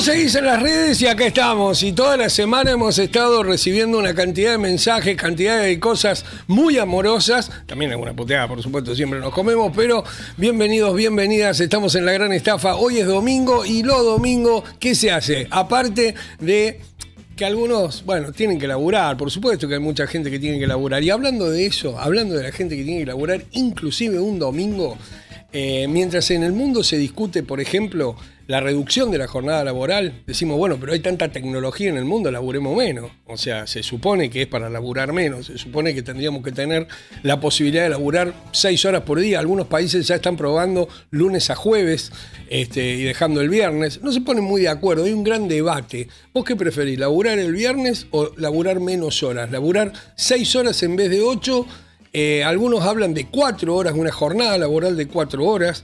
se seguís en las redes y acá estamos. Y toda la semana hemos estado recibiendo una cantidad de mensajes, cantidad de cosas muy amorosas. También alguna puteada, por supuesto, siempre nos comemos, pero bienvenidos, bienvenidas. Estamos en la gran estafa. Hoy es domingo y lo domingo, ¿qué se hace? Aparte de que algunos, bueno, tienen que laburar, por supuesto que hay mucha gente que tiene que laburar. Y hablando de eso, hablando de la gente que tiene que laburar, inclusive un domingo, eh, mientras en el mundo se discute, por ejemplo, la reducción de la jornada laboral, decimos, bueno, pero hay tanta tecnología en el mundo, laburemos menos. O sea, se supone que es para laburar menos, se supone que tendríamos que tener la posibilidad de laburar seis horas por día. Algunos países ya están probando lunes a jueves este, y dejando el viernes. No se ponen muy de acuerdo, hay un gran debate. ¿Vos qué preferís, laburar el viernes o laburar menos horas? ¿Laburar seis horas en vez de ocho? Eh, algunos hablan de cuatro horas, una jornada laboral de cuatro horas.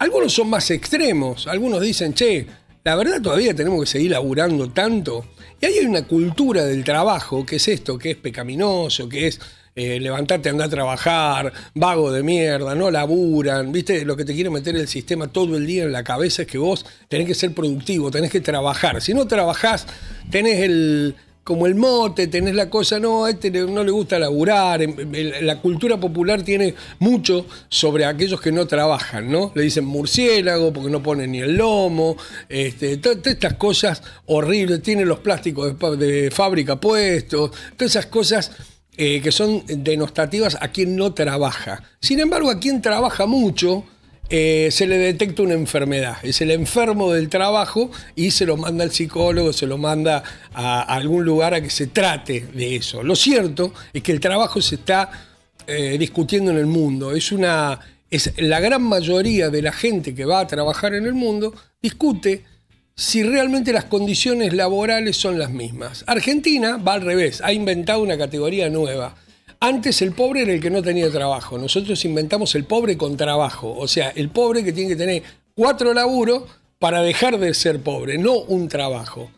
Algunos son más extremos, algunos dicen, che, la verdad todavía tenemos que seguir laburando tanto. Y ahí hay una cultura del trabajo, que es esto, que es pecaminoso, que es eh, levantarte, andar a trabajar, vago de mierda, no laburan, ¿viste? Lo que te quiere meter el sistema todo el día en la cabeza es que vos tenés que ser productivo, tenés que trabajar. Si no trabajás, tenés el, como el mote, tenés la cosa, no, a este no le gusta laburar, em, em, la cultura popular tiene mucho sobre aquellos que no trabajan, ¿no? Le dicen murciélago porque no pone ni el lomo, este, todas estas cosas horribles, Tiene los plásticos de, fábrica puestos, todas esas cosas eh, que son denostativas a quien no trabaja. Sin embargo, a quien trabaja mucho, eh, se le detecta una enfermedad, es el enfermo del trabajo y se lo manda al psicólogo, se lo manda a, algún lugar a que se trate de eso. Lo cierto es que el trabajo se está eh, discutiendo en el mundo, es una... la gran mayoría de la gente que va a trabajar en el mundo discute si realmente las condiciones laborales son las mismas. Argentina va al revés, ha inventado una categoría nueva antes el pobre era el que no tenía trabajo. Nosotros inventamos el pobre con trabajo. O sea, el pobre que tiene que tener cuatro laburos para dejar de ser pobre, no un trabajo.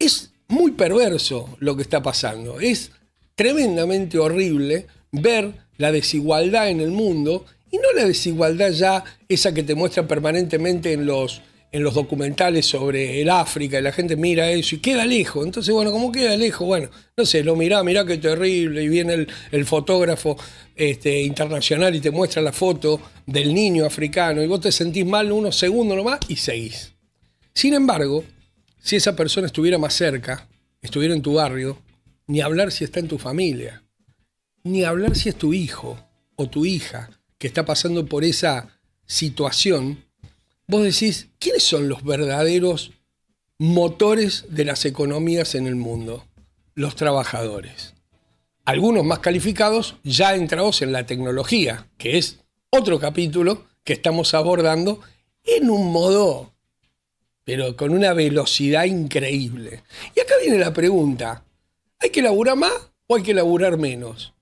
Es muy perverso lo que está pasando. Es tremendamente horrible ver la desigualdad en el mundo y no la desigualdad ya esa que te muestra permanentemente en los en los documentales sobre el África y la gente mira eso y queda lejos. Entonces, bueno, ¿cómo queda lejos, bueno, no sé, lo mirá, mirá qué terrible y viene el, fotógrafo este, internacional y te muestra la foto del niño africano y vos te sentís mal unos segundos nomás y seguís. Sin embargo, si esa persona estuviera más cerca, estuviera en tu barrio, ni hablar si está en tu familia, ni hablar si es tu hijo o tu hija que está pasando por esa situación, vos decís, ¿quiénes son los verdaderos motores de las economías en el mundo? Los trabajadores. Algunos más calificados ya entrados en la tecnología, que es otro capítulo que estamos abordando en un modo, pero con una velocidad increíble. Y acá viene la pregunta, ¿hay que laburar más o hay que laburar menos?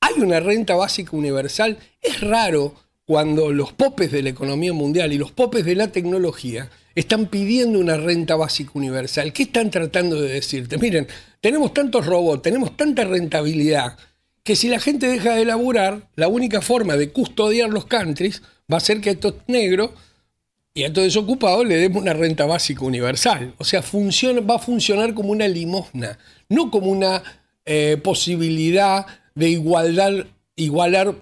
¿Hay una renta básica universal? Es raro cuando los popes de la economía mundial y los popes de la tecnología están pidiendo una renta básica universal. ¿Qué están tratando de decirte? Miren, tenemos tantos robots, tenemos tanta rentabilidad, que si la gente deja de laburar, la única forma de custodiar los countries va a ser que a estos negros y a estos desocupados le demos una renta básica universal. O sea, va a funcionar como una limosna, no como una eh, posibilidad de igualdad, igualar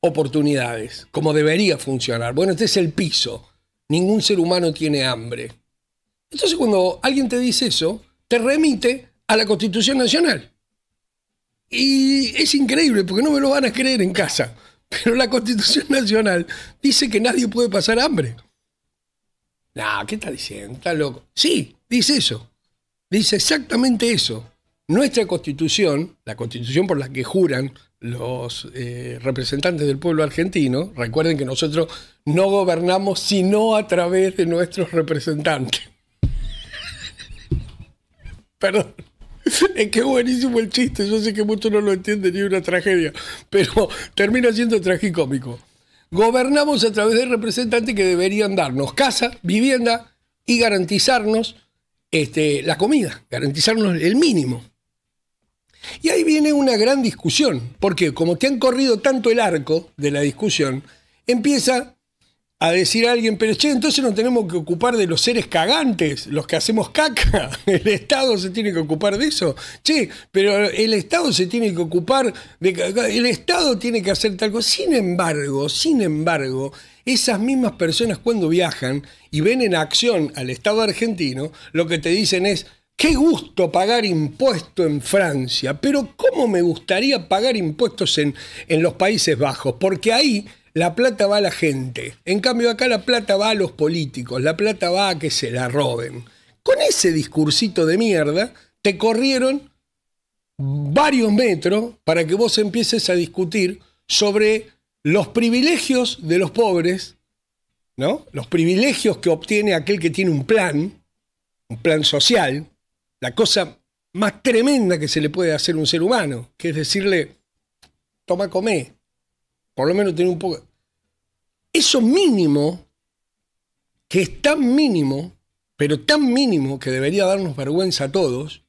oportunidades, como debería funcionar. Bueno, este es el piso. Ningún ser humano tiene hambre. Entonces cuando alguien te dice eso, te remite a la Constitución Nacional. Y es increíble, porque no me lo van a creer en casa, pero la Constitución Nacional dice que nadie puede pasar hambre. Nah, ¿qué está diciendo? Está loco. Sí, dice eso. Dice exactamente eso. Nuestra Constitución, la Constitución por la que juran los eh, representantes del pueblo argentino, recuerden que nosotros no gobernamos sino a través de nuestros representantes. Perdón. Es que buenísimo el chiste, yo sé que muchos no lo entienden ni una tragedia, pero termina siendo tragicómico. Gobernamos a través de representantes que deberían darnos casa, vivienda y garantizarnos este, la comida, garantizarnos el mínimo. Y ahí viene una gran discusión, porque como te han corrido tanto el arco de la discusión, empieza a decir a alguien, pero che, entonces nos tenemos que ocupar de los seres cagantes, los que hacemos caca, el Estado se tiene que ocupar de eso, che, pero el Estado se tiene que ocupar de el Estado tiene que hacer tal cosa. Sin embargo, sin embargo, esas mismas personas cuando viajan y ven en acción al Estado argentino, lo que te dicen es, Qué gusto pagar impuestos en Francia, pero ¿cómo me gustaría pagar impuestos en, los Países Bajos? Porque ahí la plata va a la gente. En cambio, acá la plata va a los políticos, la plata va a que se la roben. Con ese discursito de mierda, te corrieron varios metros para que vos empieces a discutir sobre los privilegios de los pobres, ¿no? Los privilegios que obtiene aquel que tiene un plan, un plan social, la cosa más tremenda que se le puede hacer a un ser humano, que es decirle, toma, come, por lo menos tiene un poco... Eso mínimo, que es tan mínimo, pero tan mínimo que debería darnos vergüenza a todos,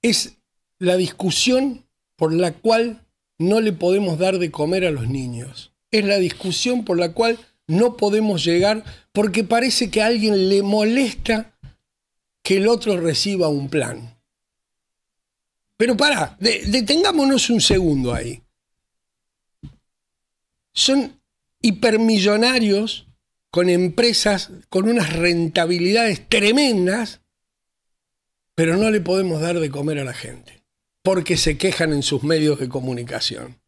es la discusión por la cual no le podemos dar de comer a los niños. Es la discusión por la cual no podemos llegar porque parece que a alguien le molesta que el otro reciba un plan. Pero para, detengámonos un segundo ahí. Son hipermillonarios con empresas con unas rentabilidades tremendas, pero no le podemos dar de comer a la gente, porque se quejan en sus medios de comunicación.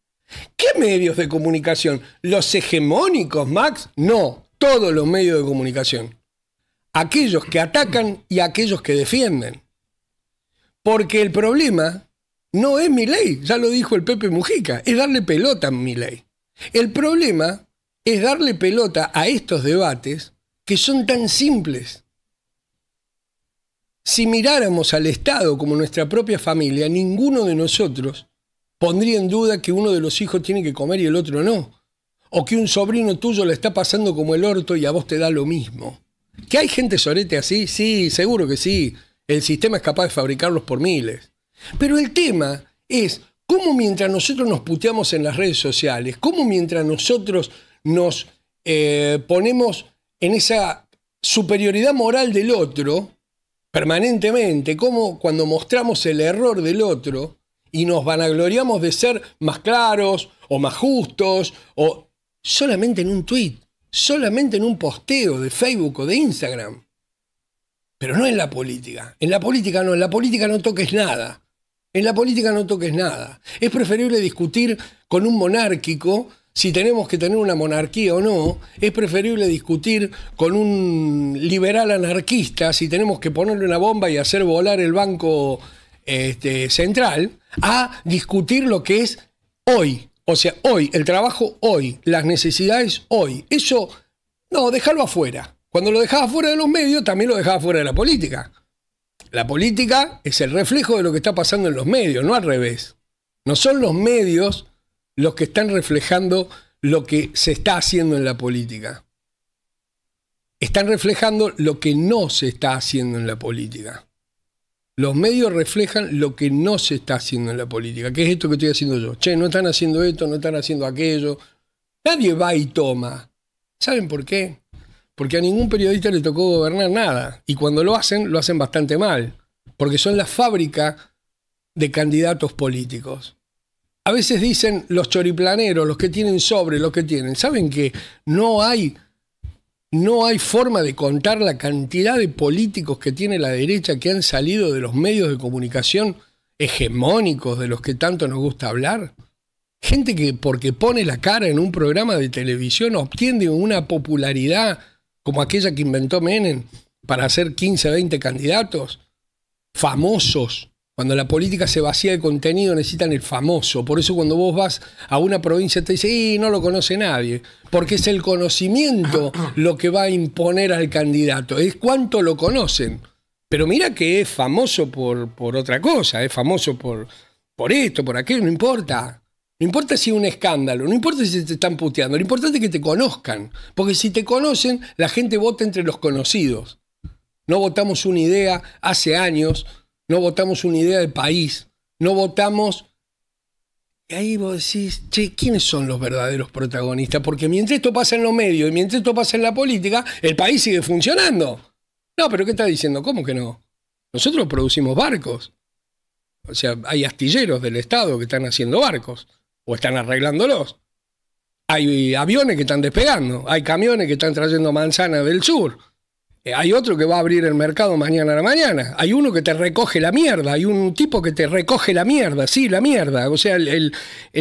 ¿Qué medios de comunicación? ¿Los hegemónicos, Max? No, todos los medios de comunicación. Aquellos que atacan y aquellos que defienden. Porque el problema no es mi ley, ya lo dijo el Pepe Mujica, es darle pelota a mi ley. El problema es darle pelota a estos debates que son tan simples. Si miráramos al Estado como nuestra propia familia, ninguno de nosotros pondría en duda que uno de los hijos tiene que comer y el otro no. O que un sobrino tuyo le está pasando como el orto y a vos te da lo mismo. ¿Que hay gente sorete así? Sí, seguro que sí. El sistema es capaz de fabricarlos por miles. Pero el tema es cómo mientras nosotros nos puteamos en las redes sociales, cómo mientras nosotros nos eh, ponemos en esa superioridad moral del otro permanentemente, cómo cuando mostramos el error del otro, y nos vanagloriamos de ser más claros o más justos o solamente en un tweet, solamente en un posteo de Facebook o de Instagram. Pero no en la política. En la política no, en la política no toques nada. En la política no toques nada. Es preferible discutir con un monárquico si tenemos que tener una monarquía o no, es preferible discutir con un liberal anarquista si tenemos que ponerle una bomba y hacer volar el banco este, central a discutir lo que es hoy. O sea, hoy, el trabajo hoy, las necesidades hoy. Eso, no, dejarlo afuera. Cuando lo dejaba fuera de los medios, también lo dejaba fuera de la política. La política es el reflejo de lo que está pasando en los medios, no al revés. No son los medios los que están reflejando lo que se está haciendo en la política. Están reflejando lo que no se está haciendo en la política. Los medios reflejan lo que no se está haciendo en la política, que es esto que estoy haciendo yo. Che, no están haciendo esto, no están haciendo aquello. Nadie va y toma. ¿Saben por qué? Porque a ningún periodista le tocó gobernar nada. Y cuando lo hacen, lo hacen bastante mal. Porque son la fábrica de candidatos políticos. A veces dicen los choriplaneros, los que tienen sobre, los que tienen. ¿Saben que no hay no hay forma de contar la cantidad de políticos que tiene la derecha que han salido de los medios de comunicación hegemónicos de los que tanto nos gusta hablar. Gente que porque pone la cara en un programa de televisión obtiene una popularidad como aquella que inventó Menem para hacer 15, 20 candidatos famosos cuando la política se vacía de contenido necesitan el famoso. Por eso cuando vos vas a una provincia te dicen, y no lo conoce nadie. Porque es el conocimiento lo que va a imponer al candidato. Es cuánto lo conocen. Pero mira que es famoso por, otra cosa. Es famoso por, por esto, por aquello. No importa. No importa si es un escándalo, no importa si te están puteando, lo importante es que te conozcan. Porque si te conocen, la gente vota entre los conocidos. No votamos una idea hace años no votamos una idea de país, no votamos... Y ahí vos decís, che, ¿quiénes son los verdaderos protagonistas? Porque mientras esto pasa en los medios y mientras esto pasa en la política, el país sigue funcionando. No, pero ¿qué está diciendo? ¿Cómo que no? Nosotros producimos barcos. O sea, hay astilleros del Estado que están haciendo barcos o están arreglándolos. Hay aviones que están despegando, hay camiones que están trayendo manzanas del sur. Eh, hay otro que va a abrir el mercado mañana a la mañana. Hay uno que te recoge la mierda. Hay un tipo que te recoge la mierda. Sí, la mierda. O sea, el,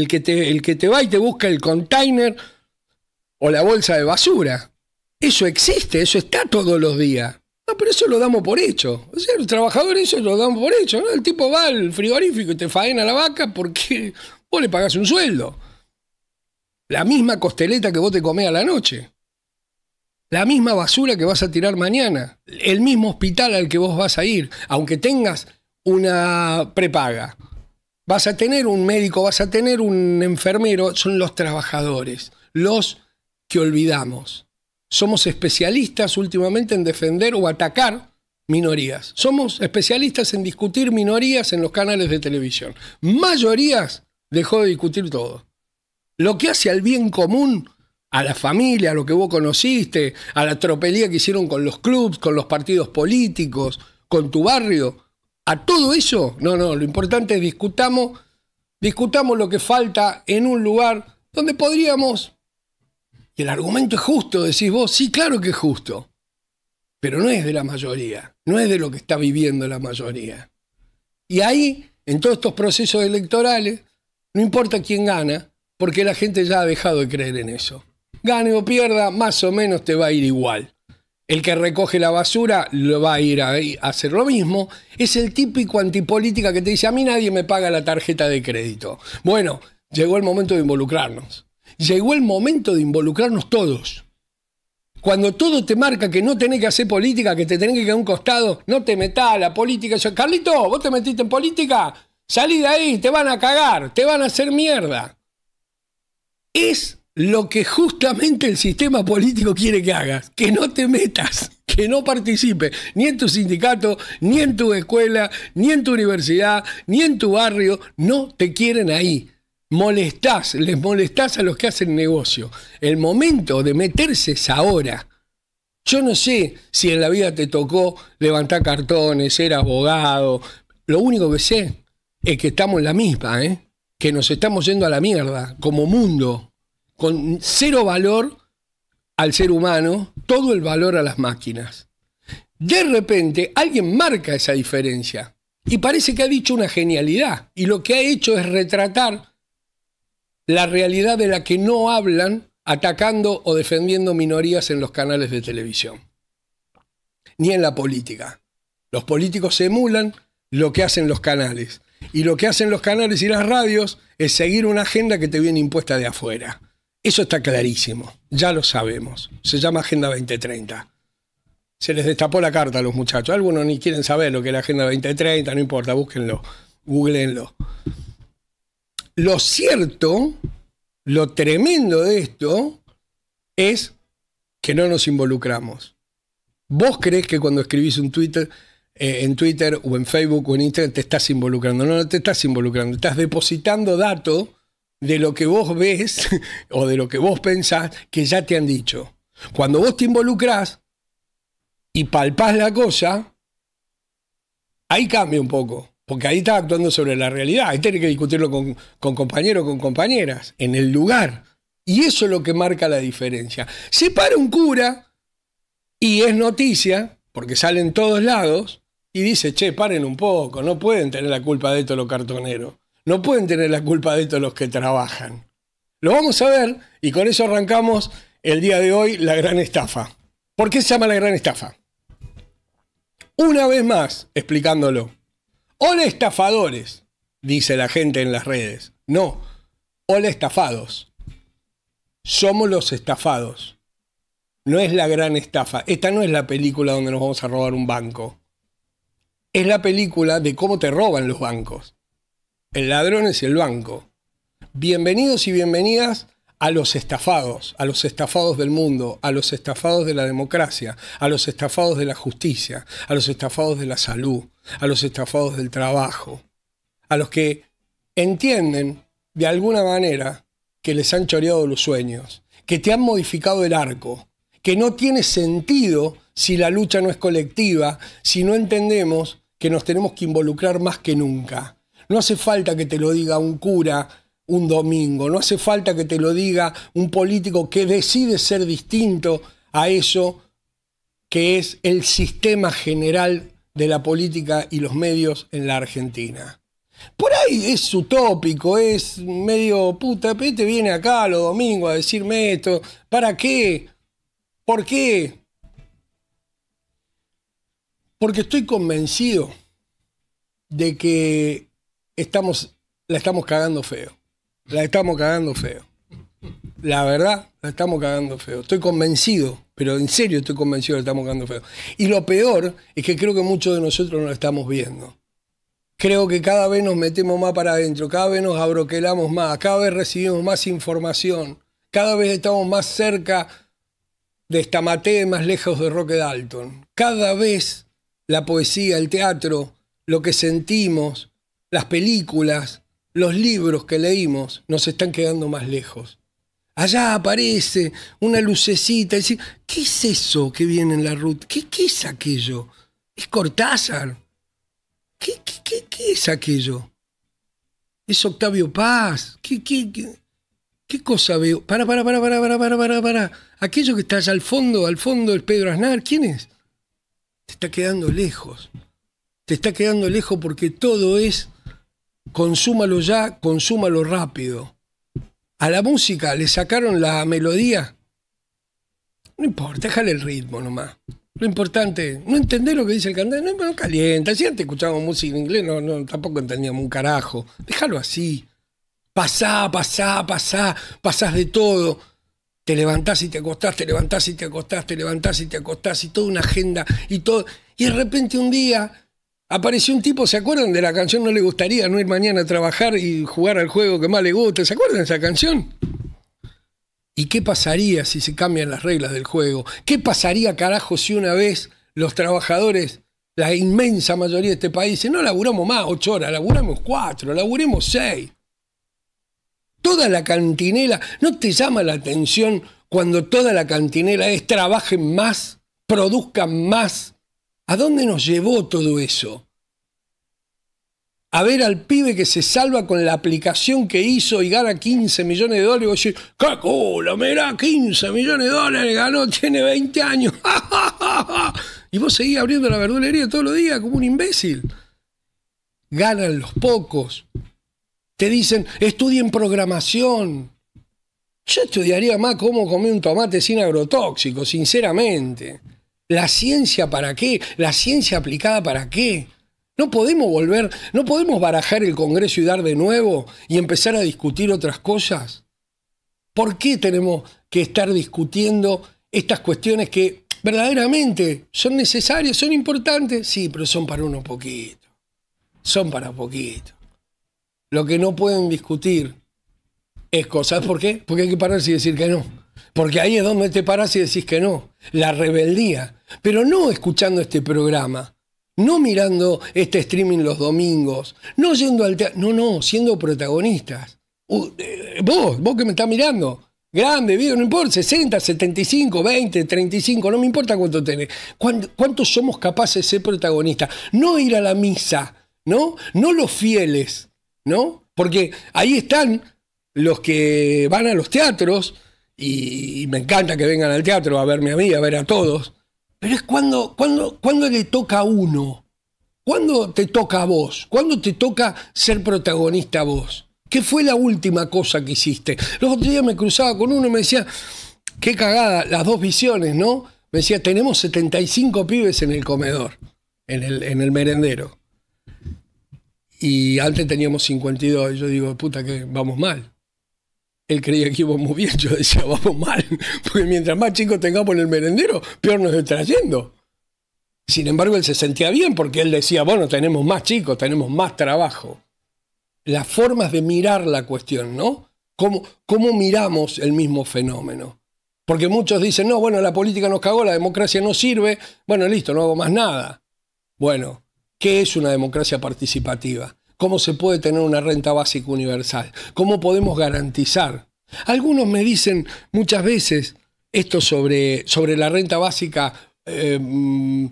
que, te, va y te busca el container o la bolsa de basura. Eso existe, eso está todos los días. No, pero eso lo damos por hecho. O sea, los trabajadores eso lo damos por hecho. El tipo va al frigorífico y te faena la vaca porque vos le pagás un sueldo. La misma costeleta que vos te comés a la noche la misma basura que vas a tirar mañana, el mismo hospital al que vos vas a ir, aunque tengas una prepaga. Vas a tener un médico, vas a tener un enfermero, son los trabajadores, los que olvidamos. Somos especialistas últimamente en defender o atacar minorías. Somos especialistas en discutir minorías en los canales de televisión. Mayorías dejó de discutir todo. Lo que hace al bien común a la familia, a lo que vos conociste, a la tropelía que hicieron con los clubs, con los partidos políticos, con tu barrio, a todo eso. No, no, lo importante es discutamos, discutamos lo que falta en un lugar donde podríamos. Y el argumento es justo, decís vos, sí, claro que es justo. Pero no es de la mayoría, no es de lo que está viviendo la mayoría. Y ahí, en todos estos procesos electorales, no importa quién gana, porque la gente ya ha dejado de creer en eso gane o pierda, más o menos te va a ir igual. El que recoge la basura lo va a ir a, hacer lo mismo. Es el típico antipolítica que te dice, a mí nadie me paga la tarjeta de crédito. Bueno, llegó el momento de involucrarnos. Llegó el momento de involucrarnos todos. Cuando todo te marca que no tenés que hacer política, que te tenés que quedar a un costado, no te metas a la política. Yo, Carlito, vos te metiste en política, salí de ahí, te van a cagar, te van a hacer mierda. Es lo que justamente el sistema político quiere que hagas, que no te metas, que no participes, ni en tu sindicato, ni en tu escuela, ni en tu universidad, ni en tu barrio, no te quieren ahí. Molestás, les molestás a los que hacen negocio. El momento de meterse es ahora. Yo no sé si en la vida te tocó levantar cartones, ser abogado. Lo único que sé es que estamos en la misma, ¿eh? que nos estamos yendo a la mierda como mundo con cero valor al ser humano, todo el valor a las máquinas. De repente alguien marca esa diferencia y parece que ha dicho una genialidad y lo que ha hecho es retratar la realidad de la que no hablan atacando o defendiendo minorías en los canales de televisión, ni en la política. Los políticos emulan lo que hacen los canales y lo que hacen los canales y las radios es seguir una agenda que te viene impuesta de afuera. Eso está clarísimo, ya lo sabemos. Se llama Agenda 2030. Se les destapó la carta a los muchachos. Algunos ni quieren saber lo que es la Agenda 2030, no importa, búsquenlo, googleenlo. Lo cierto, lo tremendo de esto es que no nos involucramos. Vos crees que cuando escribís un Twitter, eh, en Twitter o en Facebook o en Instagram te estás involucrando. No, no te estás involucrando, estás depositando datos de lo que vos ves o de lo que vos pensás que ya te han dicho. Cuando vos te involucras y palpás la cosa, ahí cambia un poco. Porque ahí está actuando sobre la realidad. Ahí tiene que discutirlo con, con compañeros, con compañeras, en el lugar. Y eso es lo que marca la diferencia. Se para un cura y es noticia, porque salen todos lados, y dice, che, paren un poco, no pueden tener la culpa de esto los cartoneros. No pueden tener la culpa de todos los que trabajan. Lo vamos a ver y con eso arrancamos el día de hoy la gran estafa. ¿Por qué se llama la gran estafa? Una vez más, explicándolo. Hola estafadores, dice la gente en las redes. No, hola estafados. Somos los estafados. No es la gran estafa. Esta no es la película donde nos vamos a robar un banco. Es la película de cómo te roban los bancos. El ladrón es el banco. Bienvenidos y bienvenidas a los estafados, a los estafados del mundo, a los estafados de la democracia, a los estafados de la justicia, a los estafados de la salud, a los estafados del trabajo, a los que entienden de alguna manera que les han choreado los sueños, que te han modificado el arco, que no tiene sentido si la lucha no es colectiva, si no entendemos que nos tenemos que involucrar más que nunca, no hace falta que te lo diga un cura un domingo, no hace falta que te lo diga un político que decide ser distinto a eso que es el sistema general de la política y los medios en la Argentina. Por ahí es utópico, es medio puta, pero este viene acá los domingos a decirme esto, ¿para qué? ¿Por qué? Porque estoy convencido de que estamos, la estamos cagando feo. La estamos cagando feo. La verdad, la estamos cagando feo. Estoy convencido, pero en serio estoy convencido que la estamos cagando feo. Y lo peor es que creo que muchos de nosotros no lo estamos viendo. Creo que cada vez nos metemos más para adentro, cada vez nos abroquelamos más, cada vez recibimos más información, cada vez estamos más cerca de Estamate, más lejos de Roque Dalton. Cada vez la poesía, el teatro, lo que sentimos, las películas, los libros que leímos nos están quedando más lejos. Allá aparece una lucecita. ¿Qué es eso que viene en la ruta? ¿Qué, es aquello? ¿Es Cortázar? ¿Qué, qué, es aquello? ¿Es Octavio Paz? ¿Qué, cosa veo? Para, para, para, para, para, para, para, para. Aquello que está allá al fondo, al fondo del Pedro Aznar, ¿quién es? Te está quedando lejos. Te está quedando lejos porque todo es consúmalo ya, consúmalo rápido. A la música le sacaron la melodía. No importa, déjale el ritmo nomás. Lo importante, no entender lo que dice el cantante, no, no calienta. Si antes escuchábamos música en inglés, no, tampoco entendíamos un carajo. Déjalo así. Pasá, pasá, pasá, pasás de todo. Te levantás y te acostás, te levantás y te acostás, te levantás y te acostás, y toda una agenda y todo. Y de repente un día Apareció un tipo, ¿se acuerdan de la canción No le gustaría no ir mañana a trabajar y jugar al juego que más le gusta? ¿Se acuerdan de esa canción? ¿Y qué pasaría si se cambian las reglas del juego? ¿Qué pasaría, carajo, si una vez los trabajadores, la inmensa mayoría de este país, dicen, no laburamos más ocho horas, laburamos cuatro, laburemos seis? Toda la cantinela, ¿no te llama la atención cuando toda la cantinela es trabajen más, produzcan más, ¿A dónde nos llevó todo eso? A ver al pibe que se salva con la aplicación que hizo y gana 15 millones de dólares. Y vos decís, ¡qué Mirá, 15 millones de dólares ganó, tiene 20 años. y vos seguís abriendo la verdulería todos los días como un imbécil. Ganan los pocos. Te dicen, estudien programación. Yo estudiaría más cómo comer un tomate sin agrotóxico, sinceramente. ¿La ciencia para qué? ¿La ciencia aplicada para qué? No podemos volver, no podemos barajar el Congreso y dar de nuevo y empezar a discutir otras cosas. ¿Por qué tenemos que estar discutiendo estas cuestiones que verdaderamente son necesarias, son importantes? Sí, pero son para unos poquitos. Son para poquitos. Lo que no pueden discutir es cosas. ¿Por qué? Porque hay que pararse y decir que no. Porque ahí es donde te paras y decís que no, la rebeldía. Pero no escuchando este programa, no mirando este streaming los domingos, no yendo al teatro, no, no, siendo protagonistas. Eh, vos, vos que me estás mirando, grande, viejo, no importa, 60, 75, 20, 35, no me importa cuánto tenés. ¿Cuántos somos capaces de ser protagonistas? No ir a la misa, ¿no? No los fieles, ¿no? Porque ahí están los que van a los teatros, y, me encanta que vengan al teatro a verme a mí, a ver a todos, pero es cuando, cuando, cuando le toca a uno, cuando te toca a vos, cuando te toca ser protagonista a vos. ¿Qué fue la última cosa que hiciste? Los otros días me cruzaba con uno y me decía, qué cagada, las dos visiones, ¿no? Me decía, tenemos 75 pibes en el comedor, en el, en el merendero. Y antes teníamos 52. Y yo digo, puta, que vamos mal él creía que íbamos muy bien, yo decía, vamos mal, porque mientras más chicos tengamos en el merendero, peor nos está yendo. Sin embargo, él se sentía bien porque él decía, bueno, tenemos más chicos, tenemos más trabajo. Las formas de mirar la cuestión, ¿no? ¿Cómo, cómo miramos el mismo fenómeno? Porque muchos dicen, no, bueno, la política nos cagó, la democracia no sirve, bueno, listo, no hago más nada. Bueno, ¿qué es una democracia participativa? cómo se puede tener una renta básica universal, cómo podemos garantizar. Algunos me dicen muchas veces esto sobre, sobre la renta básica eh, mm,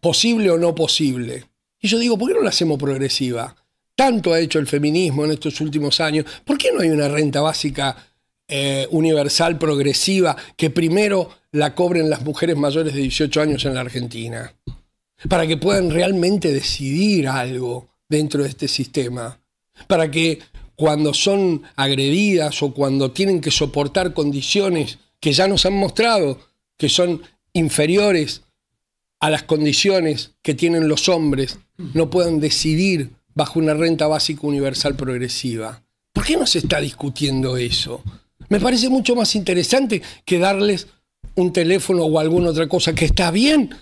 posible o no posible. Y yo digo, ¿por qué no la hacemos progresiva? Tanto ha hecho el feminismo en estos últimos años. ¿Por qué no hay una renta básica eh, universal progresiva que primero la cobren las mujeres mayores de 18 años en la Argentina? Para que puedan realmente decidir algo dentro de este sistema, para que cuando son agredidas o cuando tienen que soportar condiciones que ya nos han mostrado que son inferiores a las condiciones que tienen los hombres, no puedan decidir bajo una renta básica universal progresiva. ¿Por qué no se está discutiendo eso? Me parece mucho más interesante que darles un teléfono o alguna otra cosa que está bien,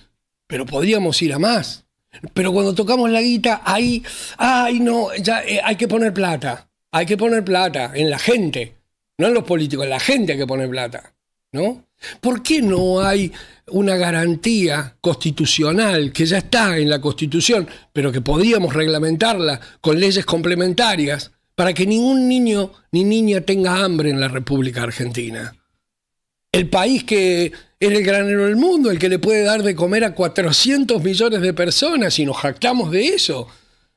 pero podríamos ir a más. Pero cuando tocamos la guita, ahí, ay, no, ya eh, hay que poner plata. Hay que poner plata en la gente, no en los políticos, en la gente hay que poner plata, ¿no? ¿Por qué no hay una garantía constitucional que ya está en la Constitución, pero que podíamos reglamentarla con leyes complementarias para que ningún niño ni niña tenga hambre en la República Argentina? El país que es el granero del mundo, el que le puede dar de comer a 400 millones de personas y nos jactamos de eso.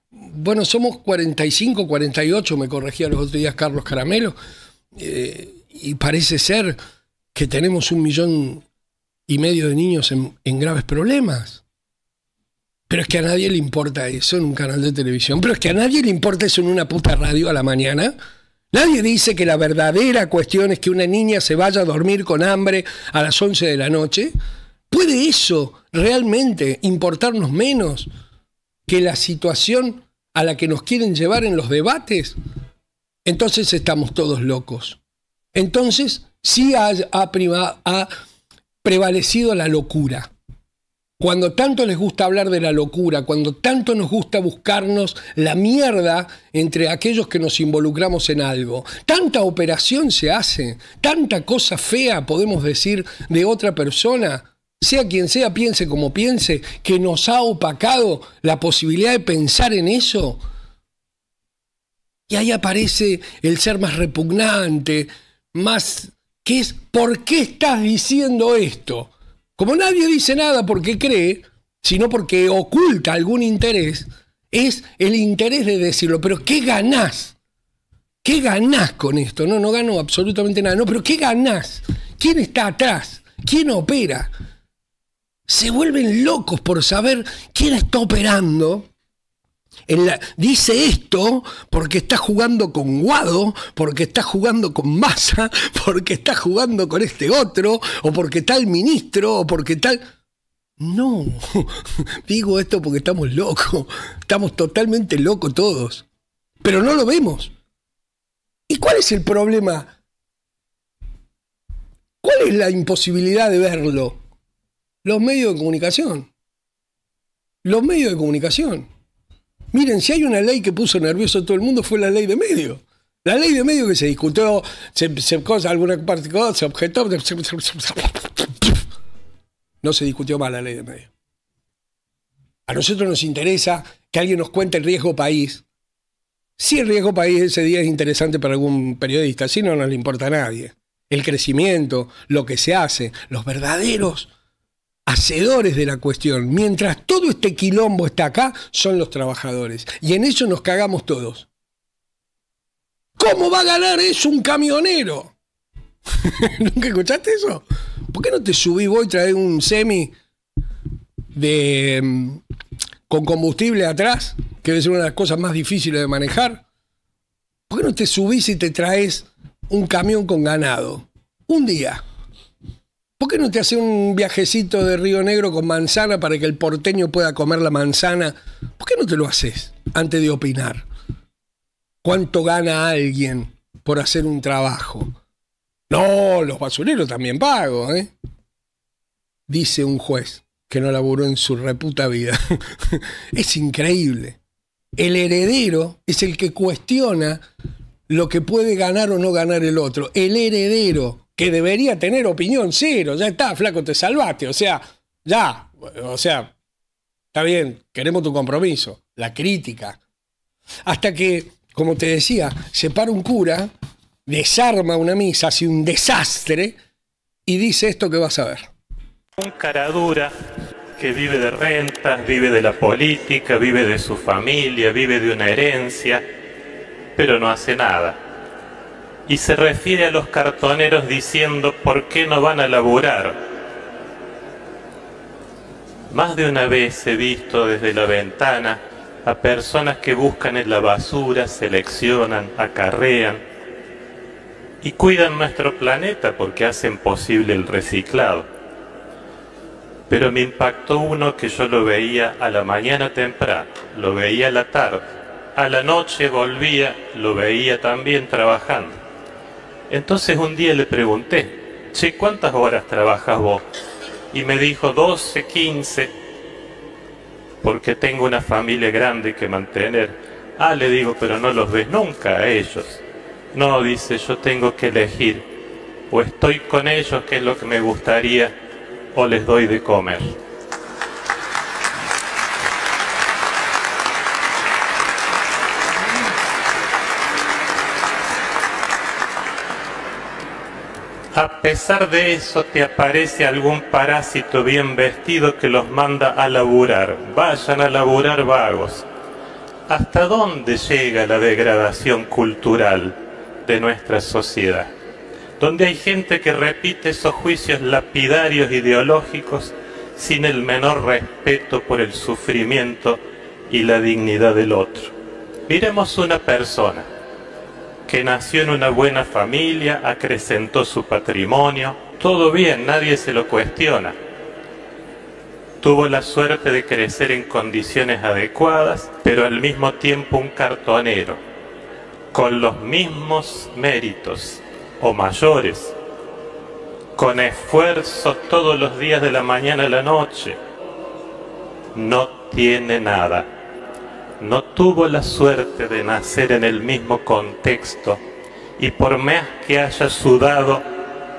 Bueno, somos 45, 48, me corregía los otros días Carlos Caramelo, eh, y parece ser que tenemos un millón y medio de niños en graves problemas. Pero es que a nadie le importa eso en un canal de televisión. Pero es que a nadie le importa eso en una puta radio a la mañana. Nadie dice que la verdadera cuestión es que una niña se vaya a dormir con hambre a las 11 de la noche. ¿Puede eso realmente importarnos menos que la situación a la que nos quieren llevar en los debates? Entonces estamos todos locos. Entonces sí ha, ha prevalecido la locura. Cuando tanto les gusta hablar de la locura, cuando tanto nos gusta buscarnos la mierda entre aquellos que nos involucramos en algo. Tanta operación se hace, tanta cosa fea podemos decir de otra persona, sea quien sea, piense como piense, que nos ha opacado la posibilidad de pensar en eso. Y ahí aparece el ser más repugnante, más... ¿Qué es? ¿Por qué estás diciendo esto? Como nadie dice nada porque cree, sino porque oculta algún interés, es el interés de decirlo, pero ¿qué ganás? ¿Qué ganás con esto? No, no gano absolutamente nada. No, pero ¿qué ganás? ¿Quién está atrás? ¿Quién opera? Se vuelven locos por saber quién está operando dice esto porque está jugando con Guado, porque está jugando con Massa, porque está jugando con este otro, o porque tal ministro, o porque tal... No, digo esto porque estamos locos, estamos totalmente locos todos, pero no lo vemos. ¿Y cuál es el problema? ¿Cuál es la imposibilidad de verlo? Los medios de comunicación. Los medios de comunicación. Miren, si hay una ley que puso nervioso a todo el mundo fue la ley de medio. La ley de medio que se discutió, se, cosa, alguna parte se objetó. no se discutió más la ley de medio. A nosotros nos interesa que alguien nos cuente el riesgo país. Si el riesgo país ese día es interesante para algún periodista, si no, no le importa a nadie. El crecimiento, lo que se hace, los verdaderos hacedores de la cuestión. Mientras todo este quilombo está acá, son los trabajadores. Y en eso nos cagamos todos. ¿Cómo va a ganar eso un camionero? ¿Nunca escuchaste eso? ¿Por qué no te subí vos y traes un semi mm, con combustible atrás? Que debe ser una de las cosas más difíciles de manejar. ¿Por qué no te subís y te traes un camión con ganado? Un día. ¿Por qué no te hace un viajecito de Río Negro con manzana para que el porteño pueda comer la manzana? ¿Por qué no te lo haces antes de opinar? ¿Cuánto gana alguien por hacer un trabajo? No, los basureros también pago, ¿eh? Dice un juez que no laburó en su reputa vida. es increíble. El heredero es el que cuestiona lo que puede ganar o no ganar el otro. El heredero que debería tener opinión cero. Ya está, flaco, te salvaste. O sea, ya, o sea, está bien, queremos tu compromiso, la crítica. Hasta que, como te decía, se para un cura, desarma una misa, hace un desastre y dice esto que vas a ver. Un caradura que vive de rentas, vive de la política, vive de su familia, vive de una herencia, pero no hace nada y se refiere a los cartoneros diciendo, ¿por qué no van a laburar? Más de una vez he visto desde la ventana a personas que buscan en la basura, seleccionan, acarrean y cuidan nuestro planeta porque hacen posible el reciclado. Pero me impactó uno que yo lo veía a la mañana temprano, lo veía a la tarde, a la noche volvía, lo veía también trabajando entonces un día le pregunté, che, ¿cuántas horas trabajas vos? Y me dijo 12, 15, porque tengo una familia grande que mantener. Ah, le digo, pero no los ves nunca a ellos. No, dice, yo tengo que elegir, o estoy con ellos, que es lo que me gustaría, o les doy de comer. A pesar de eso te aparece algún parásito bien vestido que los manda a laburar. Vayan a laburar vagos. ¿Hasta dónde llega la degradación cultural de nuestra sociedad? Donde hay gente que repite esos juicios lapidarios ideológicos sin el menor respeto por el sufrimiento y la dignidad del otro. Miremos una persona que nació en una buena familia, acrecentó su patrimonio, todo bien, nadie se lo cuestiona. Tuvo la suerte de crecer en condiciones adecuadas, pero al mismo tiempo un cartonero, con los mismos méritos o mayores, con esfuerzos todos los días de la mañana a la noche. No tiene nada no tuvo la suerte de nacer en el mismo contexto y por más que haya sudado,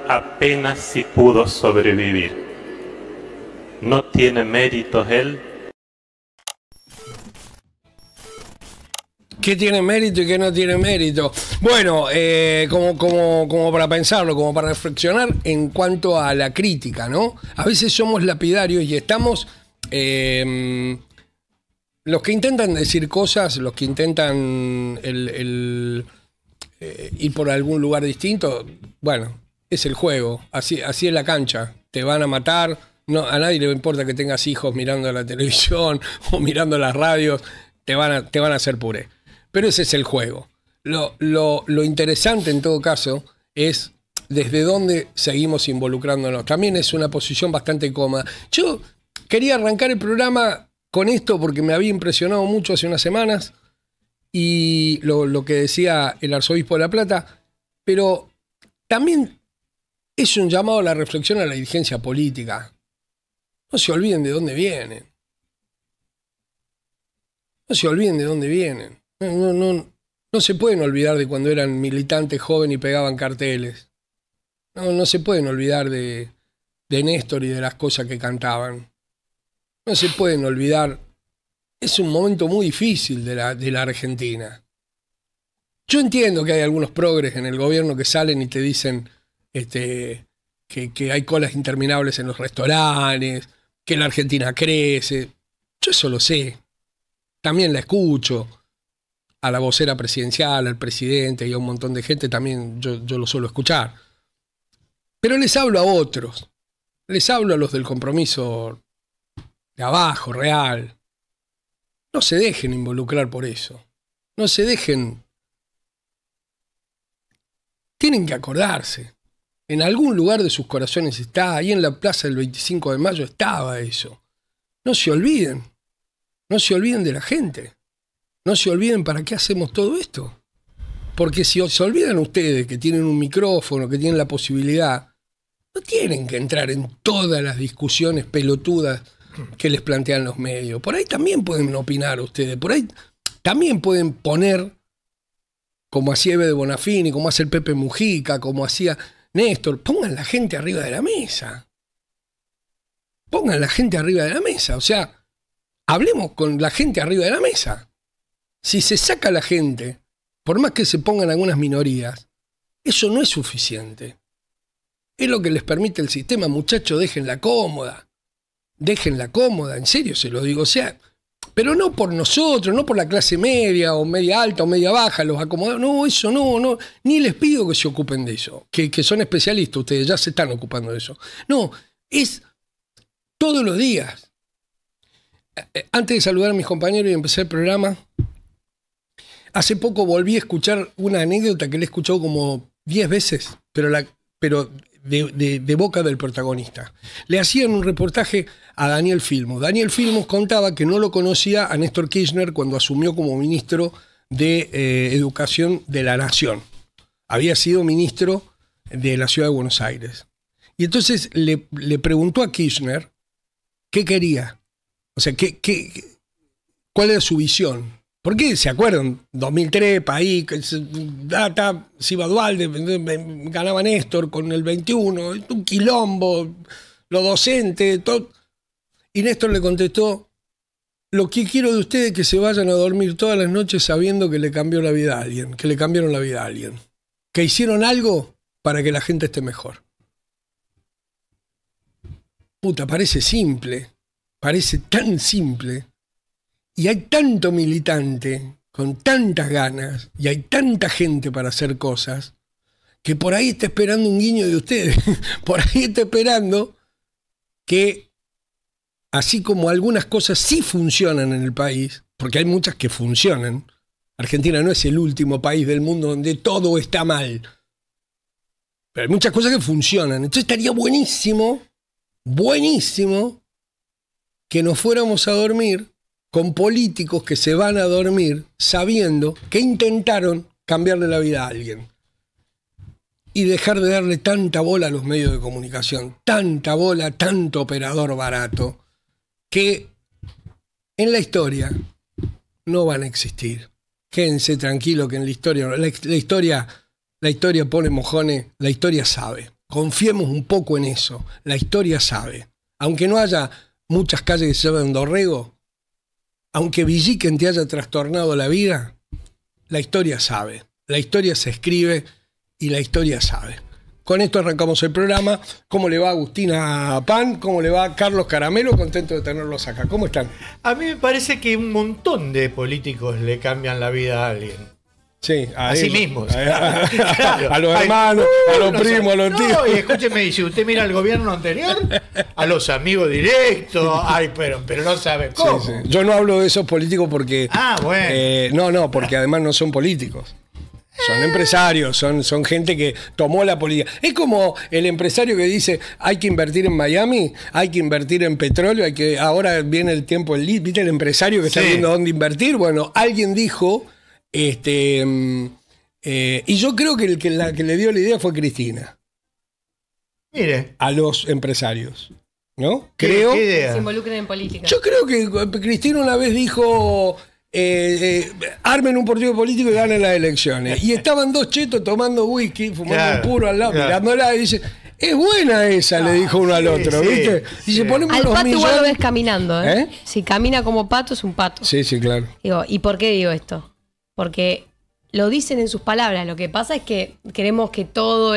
apenas si pudo sobrevivir. ¿No tiene méritos él? ¿Qué tiene mérito y qué no tiene mérito? Bueno, eh, como, como, para pensarlo, como para reflexionar en cuanto a la crítica, ¿no? A veces somos lapidarios y estamos... Eh, los que intentan decir cosas, los que intentan eh, ir por algún lugar distinto, bueno, es el juego, así, así es la cancha, te van a matar, no, a nadie le importa que tengas hijos mirando la televisión o mirando las radios, te van a, te van a hacer puré. Pero ese es el juego. Lo, lo interesante en todo caso es desde dónde seguimos involucrándonos. También es una posición bastante cómoda. Yo quería arrancar el programa con esto porque me había impresionado mucho hace unas semanas y lo, que decía el arzobispo de La Plata, pero también es un llamado a la reflexión a la dirigencia política. No se olviden de dónde vienen. No se olviden de dónde vienen. No, se pueden olvidar de cuando eran militantes jóvenes y pegaban carteles. No, se pueden olvidar de, de Néstor y de las cosas que cantaban no se pueden olvidar, es un momento muy difícil de la, Argentina. Yo entiendo que hay algunos progres en el gobierno que salen y te dicen este, que, hay colas interminables en los restaurantes, que la Argentina crece. Yo eso lo sé. También la escucho a la vocera presidencial, al presidente y a un montón de gente, también yo, yo, lo suelo escuchar. Pero les hablo a otros, les hablo a los del compromiso de abajo, real. No se dejen involucrar por eso. No se dejen... Tienen que acordarse. En algún lugar de sus corazones está, ahí en la plaza del 25 de mayo estaba eso. No se olviden. No se olviden de la gente. No se olviden para qué hacemos todo esto. Porque si se olvidan ustedes que tienen un micrófono, que tienen la posibilidad, no tienen que entrar en todas las discusiones pelotudas que les plantean los medios. Por ahí también pueden opinar ustedes, por ahí también pueden poner, como hacía Eve de Bonafini, como hace el Pepe Mujica, como hacía Néstor, pongan la gente arriba de la mesa. Pongan la gente arriba de la mesa, o sea, hablemos con la gente arriba de la mesa. Si se saca la gente, por más que se pongan algunas minorías, eso no es suficiente. Es lo que les permite el sistema, muchachos, la cómoda la cómoda, en serio se lo digo. sea, pero no por nosotros, no por la clase media o media alta o media baja, los acomodados, no, eso no, no, ni les pido que se ocupen de eso, que, son especialistas, ustedes ya se están ocupando de eso. No, es todos los días. Eh, eh, antes de saludar a mis compañeros y empezar el programa, hace poco volví a escuchar una anécdota que le he escuchado como 10 veces, pero, la, pero de, boca del protagonista. Le hacían un reportaje a Daniel Filmos. Daniel Filmos contaba que no lo conocía a Néstor Kirchner cuando asumió como ministro de eh, Educación de la Nación. Había sido ministro de la Ciudad de Buenos Aires. Y entonces le, preguntó a Kirchner qué quería. O sea, qué, qué, cuál era su visión. ¿Por qué? se acuerdan, 2003, país, data, a Dualde, ganaba Néstor con el 21, un quilombo, los docentes, todo. Y Néstor le contestó, lo que quiero de ustedes es que se vayan a dormir todas las noches sabiendo que le cambió la vida a alguien, que le cambiaron la vida a alguien, que hicieron algo para que la gente esté mejor. Puta, parece simple, parece tan simple, y hay tanto militante con tantas ganas y hay tanta gente para hacer cosas que por ahí está esperando un guiño de ustedes. por ahí está esperando que, así como algunas cosas sí funcionan en el país, porque hay muchas que funcionan, Argentina no es el último país del mundo donde todo está mal. Pero hay muchas cosas que funcionan. Entonces estaría buenísimo, buenísimo, que nos fuéramos a dormir con políticos que se van a dormir sabiendo que intentaron cambiarle la vida a alguien. Y dejar de darle tanta bola a los medios de comunicación, tanta bola, tanto operador barato, que en la historia no van a existir. Quédense tranquilo que en la historia, la, historia, la historia pone mojones, la historia sabe. Confiemos un poco en eso, la historia sabe. Aunque no haya muchas calles que se llamen Dorrego, aunque Villiquen te haya trastornado la vida, la historia sabe, la historia se escribe y la historia sabe. Con esto arrancamos el programa. ¿Cómo le va Agustina Pan? ¿Cómo le va Carlos Caramelo? Contento de tenerlos acá. ¿Cómo están? A mí me parece que un montón de políticos le cambian la vida a alguien. Sí, a, sí mismos. A, los hermanos, a los primos, a los y escúcheme, si usted mira al gobierno anterior, a los amigos directos. Ay, pero, pero no sabe cómo. Yo no hablo de esos políticos porque. Ah, bueno. Eh, no, no, porque además no son políticos. Son empresarios, son, son gente que tomó la política. Es como el empresario que dice, hay que invertir en Miami, hay que invertir en petróleo, hay que ahora viene el tiempo, el, ¿viste el empresario que está viendo dónde invertir? Bueno, alguien dijo, este, mm, eh, y yo creo que, el, que la que le dio la idea fue Cristina. Mire. A los empresarios. ¿No? creo. Que se involucren en política. Yo creo que eh, Cristina una vez dijo. Eh, armen un partido político y ganen las elecciones. Y estaban dos chetos tomando whisky, fumando un puro al lado, mirándola y dice, es buena esa, le ah, dijo uno al otro, ¿viste? Y se ponemos al pato igual lo ves caminando, ¿eh? Si camina como pato es un pato. Sí, sí, claro. Digo, ¿y por qué digo esto? porque lo dicen en sus palabras. Lo que pasa es que queremos que todo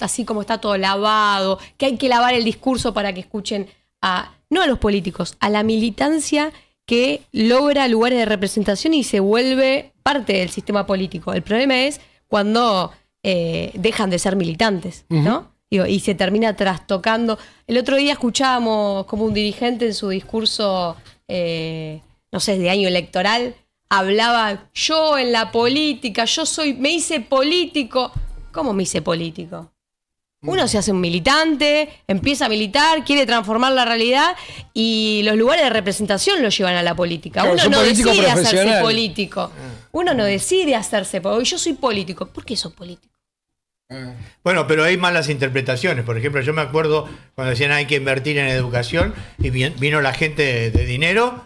así como está todo lavado, que hay que lavar el discurso para que escuchen a, no a los políticos, a la militancia que logra lugares de representación y se vuelve parte del sistema político. El problema es cuando eh, dejan de ser militantes, ¿no? y se termina trastocando. El otro día escuchábamos como un dirigente en su discurso, eh, no sé, de año electoral, hablaba yo en la política, yo soy, me hice político. ¿Cómo me hice político? Uno se hace un militante, empieza a militar, quiere transformar la realidad y los lugares de representación lo llevan a la política. Ah. Uno no decide hacerse político. Uno no decide hacerse político. Yo soy político. ¿Por qué soy político? Ah. Bueno, pero hay malas interpretaciones. Por ejemplo, yo me acuerdo cuando decían hay que invertir en educación y vino la gente de dinero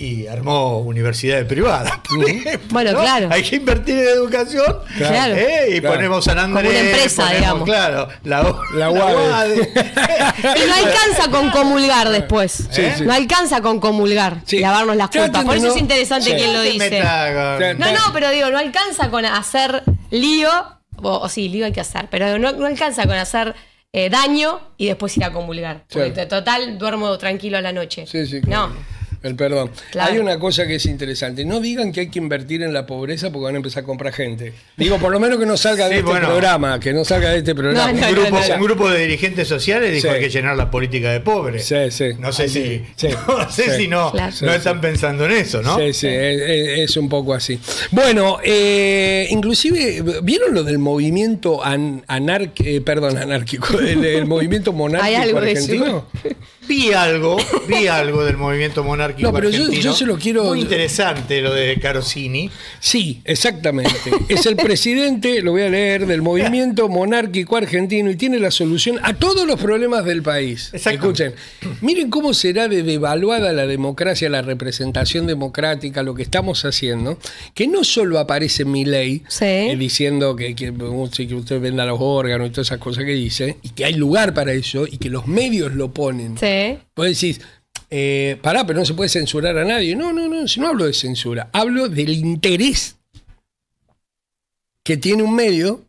y armó universidades privadas. bueno, claro. Hay que invertir en educación ¿eh? y ponemos San Andrés. Como una empresa, digamos. Claro, la, la, y no alcanza con comulgar después. No alcanza con comulgar, Y lavarnos las culpas. Por eso es interesante quien lo dice. No, no, pero digo, no alcanza con hacer lío, o, sí, lío hay que hacer, pero no, no alcanza con hacer eh, daño y después ir a comulgar. total, duermo tranquilo a la noche. Sí, sí, No. El perdón. Hay una cosa que es interesante. No digan que hay que invertir en la pobreza porque van a empezar a comprar gente. Digo, por lo menos que no salga de este programa, que no salga de este programa. un, grupo, de dirigentes sociales dijo que hay que llenar la política de pobres. No sé si, No, si no, no están pensando en eso, ¿no? Sí, sí, es, un poco así. Bueno, eh, inclusive, ¿vieron lo del movimiento an, eh, perdón, anárquico? movimiento monárquico vi algo, vi algo del movimiento monárquico. No, pero Yo, se lo quiero. Muy interesante lo de Carosini. Sí, exactamente. Es el presidente, lo voy a leer, del movimiento monárquico argentino y tiene la solución a todos los problemas del país. Escuchen, miren cómo será devaluada la democracia, la representación democrática, lo que estamos haciendo, que no solo aparece mi ley eh, diciendo que, uh, que, usted venda los órganos y todas esas cosas que dice, y que hay lugar para eso, y que los medios lo ponen. Sí ¿Eh? Vos decís, eh, pará, pero no se puede censurar a nadie. No, no, no, si no hablo de censura, hablo del interés que tiene un medio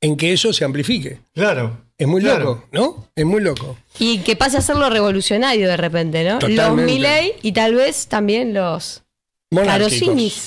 en que eso se amplifique. Claro. Es muy loco, ¿no? Es muy loco. Y que pase a ser lo revolucionario de repente, ¿no? Los Milley y tal vez también los Carosinis.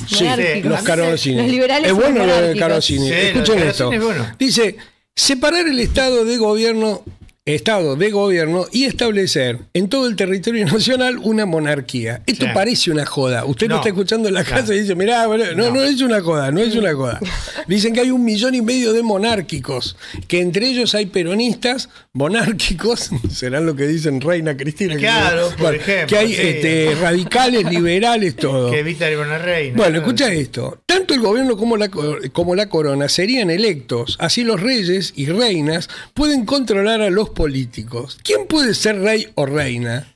los Carosinis. Los liberales. Es bueno lo de Carosini. Escuchen esto. Dice, separar el Estado de gobierno Estado de gobierno y establecer en todo el territorio nacional una monarquía. Esto parece una joda. Usted no. lo está escuchando en la casa y dice, mirá, no, no, es una joda, no es una joda. Dicen que hay un millón y medio de monárquicos, que entre ellos hay peronistas monárquicos, serán lo que dicen Reina Cristina. Claro, por ejemplo. Que hay este, radicales, liberales, todo. Que evita la reina. Bueno, escucha esto. Tanto el gobierno como la, como la corona serían electos. Así los reyes y reinas pueden controlar a los políticos, ¿quién puede ser rey o reina?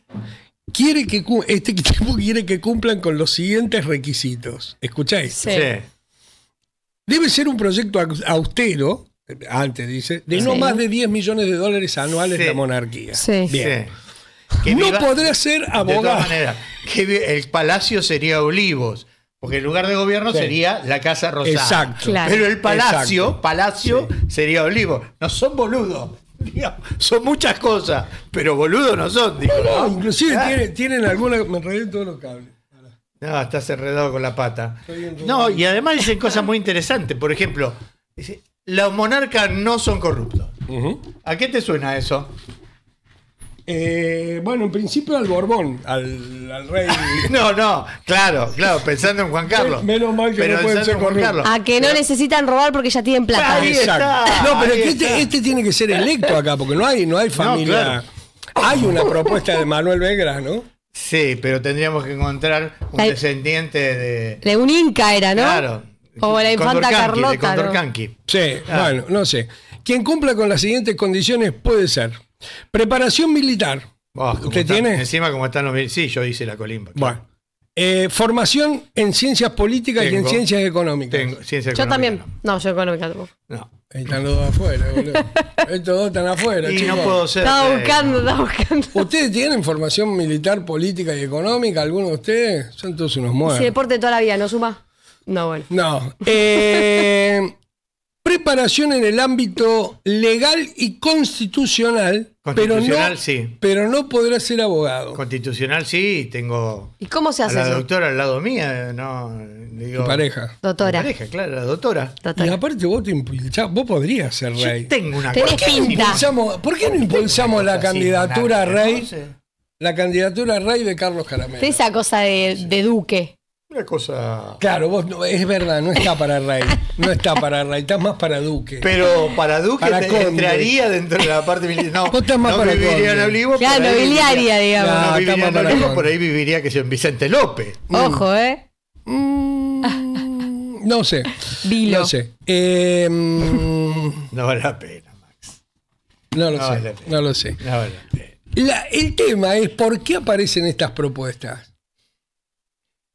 Quiere que este equipo quiere que cumplan con los siguientes requisitos. Escucháis. Debe ser un proyecto austero, antes dice, de no más de 10 millones de dólares anuales de monarquía. Sí. Bien. no podrá ser abogado. De el palacio sería Olivos, porque el lugar de gobierno sería la Casa Rosada. Exacto. Pero el palacio, palacio sería Olivos. No son boludos. son muchas cosas, pero boludos no son. Digo, inclusive ah. tienen, algunas alguna. Me enredé todos los cables. No, estás enredado con la pata. No, y además dicen cosas muy interesantes. Por ejemplo, los monarcas no son corruptos. ¿A qué te suena eso? Eh, bueno, en principio al Borbón, al, rey. no, no, claro, claro, pensando en Juan Carlos. Menos mal que no puede ser Juan Carlos A que no necesitan robar porque ya tienen plata. no, pero este, este, tiene que ser electo acá, porque no hay, no hay familia. Hay una propuesta de Manuel ¿no? Sí, pero tendríamos que encontrar un descendiente de. De un Inca era, ¿no? Claro. O la infanta Carlota. ¿no? Sí, ah. bueno, no sé. Quien cumpla con las siguientes condiciones puede ser Preparación militar. Ah, ¿Usted tiene? Encima, como están los. Sí, yo hice la colimba. Bueno. Eh, formación en ciencias políticas y en ciencias económicas. yo también. No, yo económica tampoco. No. Están los dos afuera, boludo. Estos dos están afuera. Y chicos. no puedo ser. Estaba eh, buscando, estaba buscando. ¿Ustedes tienen formación militar, política y económica? ¿Alguno de ustedes? Son todos unos muertos. Si deporte toda la vida, ¿no suma? No, bueno. No. Eh. Preparación en el ámbito legal y constitucional, constitucional pero, no, sí. pero no podrá ser abogado. Constitucional sí, tengo ¿Y cómo se hace a la doctora al lado mía, no digo, pareja. Doctora. pareja, claro, la doctora. Y aparte vos, te vos podrías ser rey. tengo una ¿Por, qué no impulsamos la candidatura a rey? La candidatura rey de Carlos Caramelo. Esa cosa de duque. Una cosa. Claro, vos no, es verdad, no está para Rey. No está para Rey, está más para Duque. Pero para Duque para te, entraría dentro de la parte No, más no para viviría Conde. en Olivo. Ya, digamos. No, viviría en Olivo, por ahí viviría que sea Vicente López. Mm. Ojo, ¿eh? Mm, no sé. No sé. Eh, no vale la pena, Max. No lo sé. no lo sé. La, el tema es por qué aparecen estas propuestas.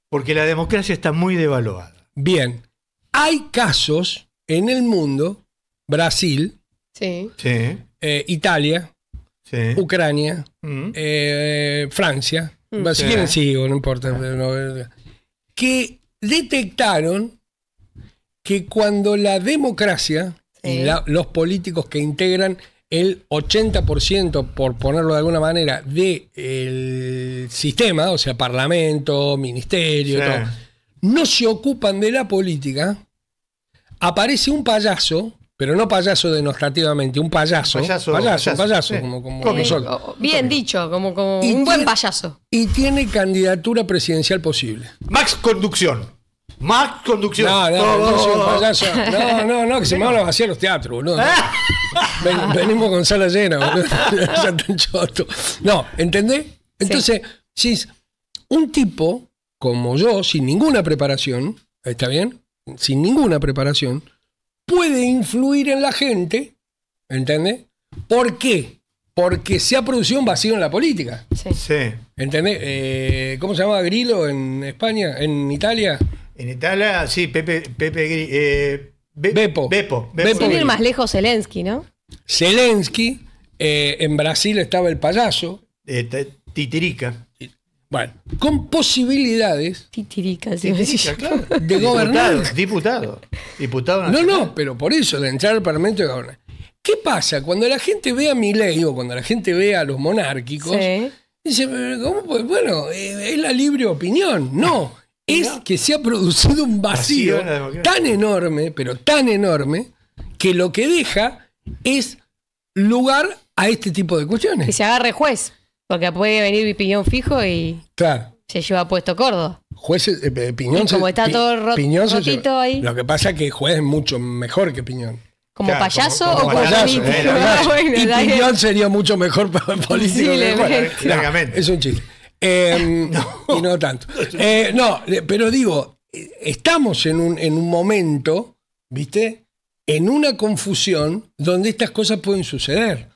Porque la democracia está muy devaluada. Bien. Hay casos en el mundo, Brasil, eh, Italia, Ucrania, mm. eh, Francia, mm. si quieren sigo, no importa, que detectaron que cuando la democracia, los políticos que integran el 80%, por ponerlo de alguna manera, del el sistema, o sea, parlamento, ministerio, no se ocupan de la política, aparece un payaso, pero no payaso denostativamente, un payaso. Payaso, payaso, como, oh, oh, Bien dicho, como, como un buen payaso. Y tiene candidatura presidencial posible. Max Conducción. Más conducción. No, no, no, que se me van a vaciar los teatros, boludo. venimos con sala llena, No, ¿entendés? Entonces, un tipo como yo, sin ninguna preparación, ¿está bien? Sin ninguna preparación, puede influir en la gente, ¿entendés? ¿Por qué? Porque se ha producido un vacío en la política. Sí. ¿Entendés? Eh, ¿Cómo se llama Grillo en España? ¿En Italia? En Italia, sí, Pepe, Pepe eh, Bepo. ir más lejos, Zelensky, ¿no? Zelensky, eh, en Brasil estaba el payaso. Eh, titirica. Bueno, con posibilidades. Titirica, sí. claro. De gobernar. Diputado. Diputado. no, no, pero por eso, de entrar al Parlamento de gobernar. ¿Qué pasa? Cuando la gente ve a Milei o cuando la gente ve a los monárquicos, sí. dice, Bueno, eh, es la libre opinión. No es que se ha producido un vacío, tan enorme, pero tan enorme, que lo que deja es lugar a este tipo de cuestiones. Que se agarre juez, porque puede venir piñón fijo y se lleva puesto cordo. Juez, eh, eh, Piñón. como está todo ahí. Lo que pasa es que Juez es mucho mejor que Piñón. ¿Como payaso o Piñón sería mucho mejor para Sí, es un chiste. Em, no. Y no tanto. Eh, no, eh, pero digo, eh, estamos en un, en un momento, ¿viste? En una confusión donde estas cosas pueden suceder.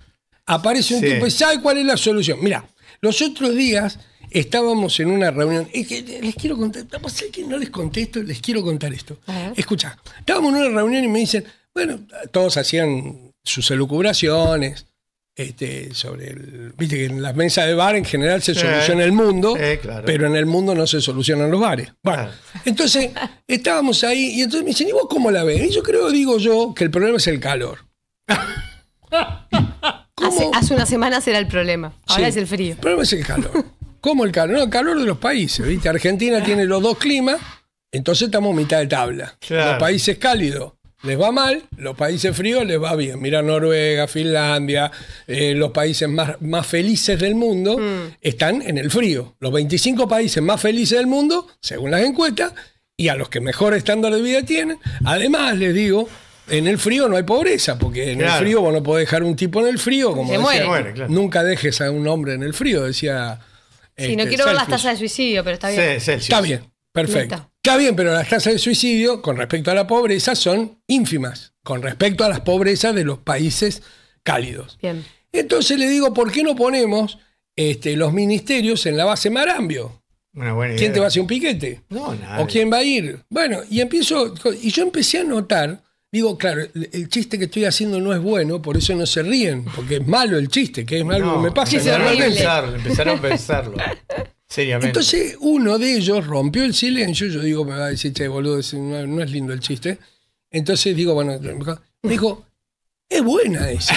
Aparece un tipo y sabe cuál es la solución. Mira, los otros días estábamos en una reunión. Es que les quiero contar, que no les contesto, les quiero contar esto. Escucha, estábamos en una reunión y me dicen, bueno, todos hacían sus elucubraciones, este, sobre el. Viste que en las mesas de bar en general se soluciona el mundo, pero en el mundo no se solucionan los bares. Bueno, ah. entonces estábamos ahí y entonces me dicen, ¿y vos cómo la ves? Y yo creo, digo yo, que el problema es el calor. hace, hace, unas semanas era el problema, ahora es el frío. El problema es el calor. ¿Cómo el calor? No, el calor de los países, ¿viste? Argentina tiene los dos climas, entonces estamos mitad de tabla. Los países cálidos les va mal, los países fríos les va bien. Mira Noruega, Finlandia, eh, los países más, más, felices del mundo mm. están en el frío. Los 25 países más felices del mundo, según las encuestas, y a los que mejor estándar de vida tienen. Además, les digo, en el frío no hay pobreza, porque en el frío vos no podés dejar un tipo en el frío, como Se muere. nunca dejes a un hombre en el frío, decía... no este, quiero ver las tasas de suicidio, pero está bien. Está bien, perfecto. Está bien, pero las tasas de suicidio con respecto a la pobreza son ínfimas, con respecto a las pobrezas de los países cálidos. Bien. Entonces le digo, ¿por qué no ponemos este, los ministerios en la base Marambio? buena idea. ¿Quién te va a hacer un piquete? No, nada. ¿O quién va a ir? Bueno, y empiezo, y yo empecé a notar, digo, claro, el chiste que estoy haciendo no es bueno, por eso no se ríen, porque es malo el chiste, que es malo no, me pasa. empezaron a pensarlo. Entonces uno de ellos rompió el silencio, yo digo, me va a decir, che, boludo, no, es lindo el chiste. Entonces digo, bueno, dijo, es buena esa.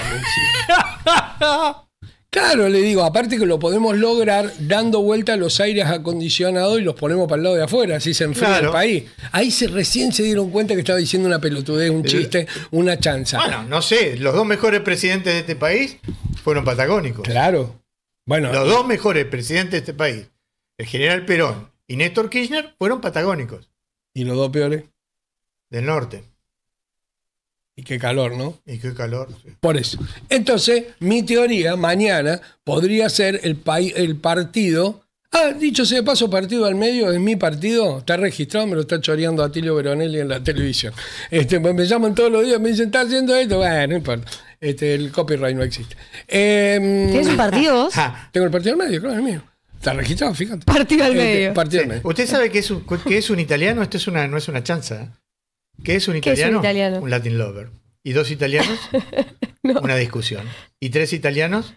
Claro, le digo, aparte que lo podemos lograr dando vuelta a los aires acondicionados y los ponemos para el lado de afuera, así se enfría el país. Ahí se, recién se dieron cuenta que estaba diciendo una pelotudez, un eh, chiste, una chanza. Bueno, no sé, los dos mejores presidentes de este país fueron patagónicos. Claro. Bueno, los dos mejores presidentes de este país el general Perón y Néstor Kirchner fueron patagónicos. ¿Y los dos peores? Del norte. Y qué calor, ¿no? Y qué calor. Por eso. Entonces, mi teoría, mañana podría ser el, el partido. Ah, dicho sea de paso, partido al medio es mi partido, está registrado, me lo está choreando Atilio Veronelli en la televisión. Este, pues me llaman todos los días, me dicen, ¿está haciendo esto? Bueno, importa. Este, el copyright no existe. ¿Tienes un partido Tengo el partido al medio, claro, es mío. Está registrado, fíjate. Partido al eh, eh, medio. ¿Usted sabe que es un, italiano? Esto es una, no es una chanza. ¿eh? ¿Qué es un italiano? un, Latin lover. ¿Y dos italianos? Una discusión. ¿Y tres italianos?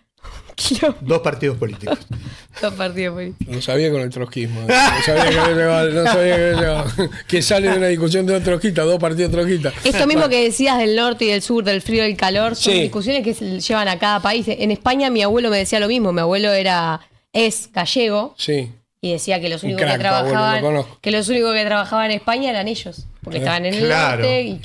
Dos partidos políticos. Dos partidos políticos. No sabía con el trotskismo. No sabía que no que, sale de una discusión de un trotskista, dos partidos trotskistas. Esto mismo que decías del norte y del sur, del frío y del calor, son discusiones que llevan a cada país. En España mi abuelo me decía lo mismo. Mi abuelo era es gallego. Y decía que los únicos que trabajaban, que los únicos que trabajaban en España eran ellos, porque estaban en el norte y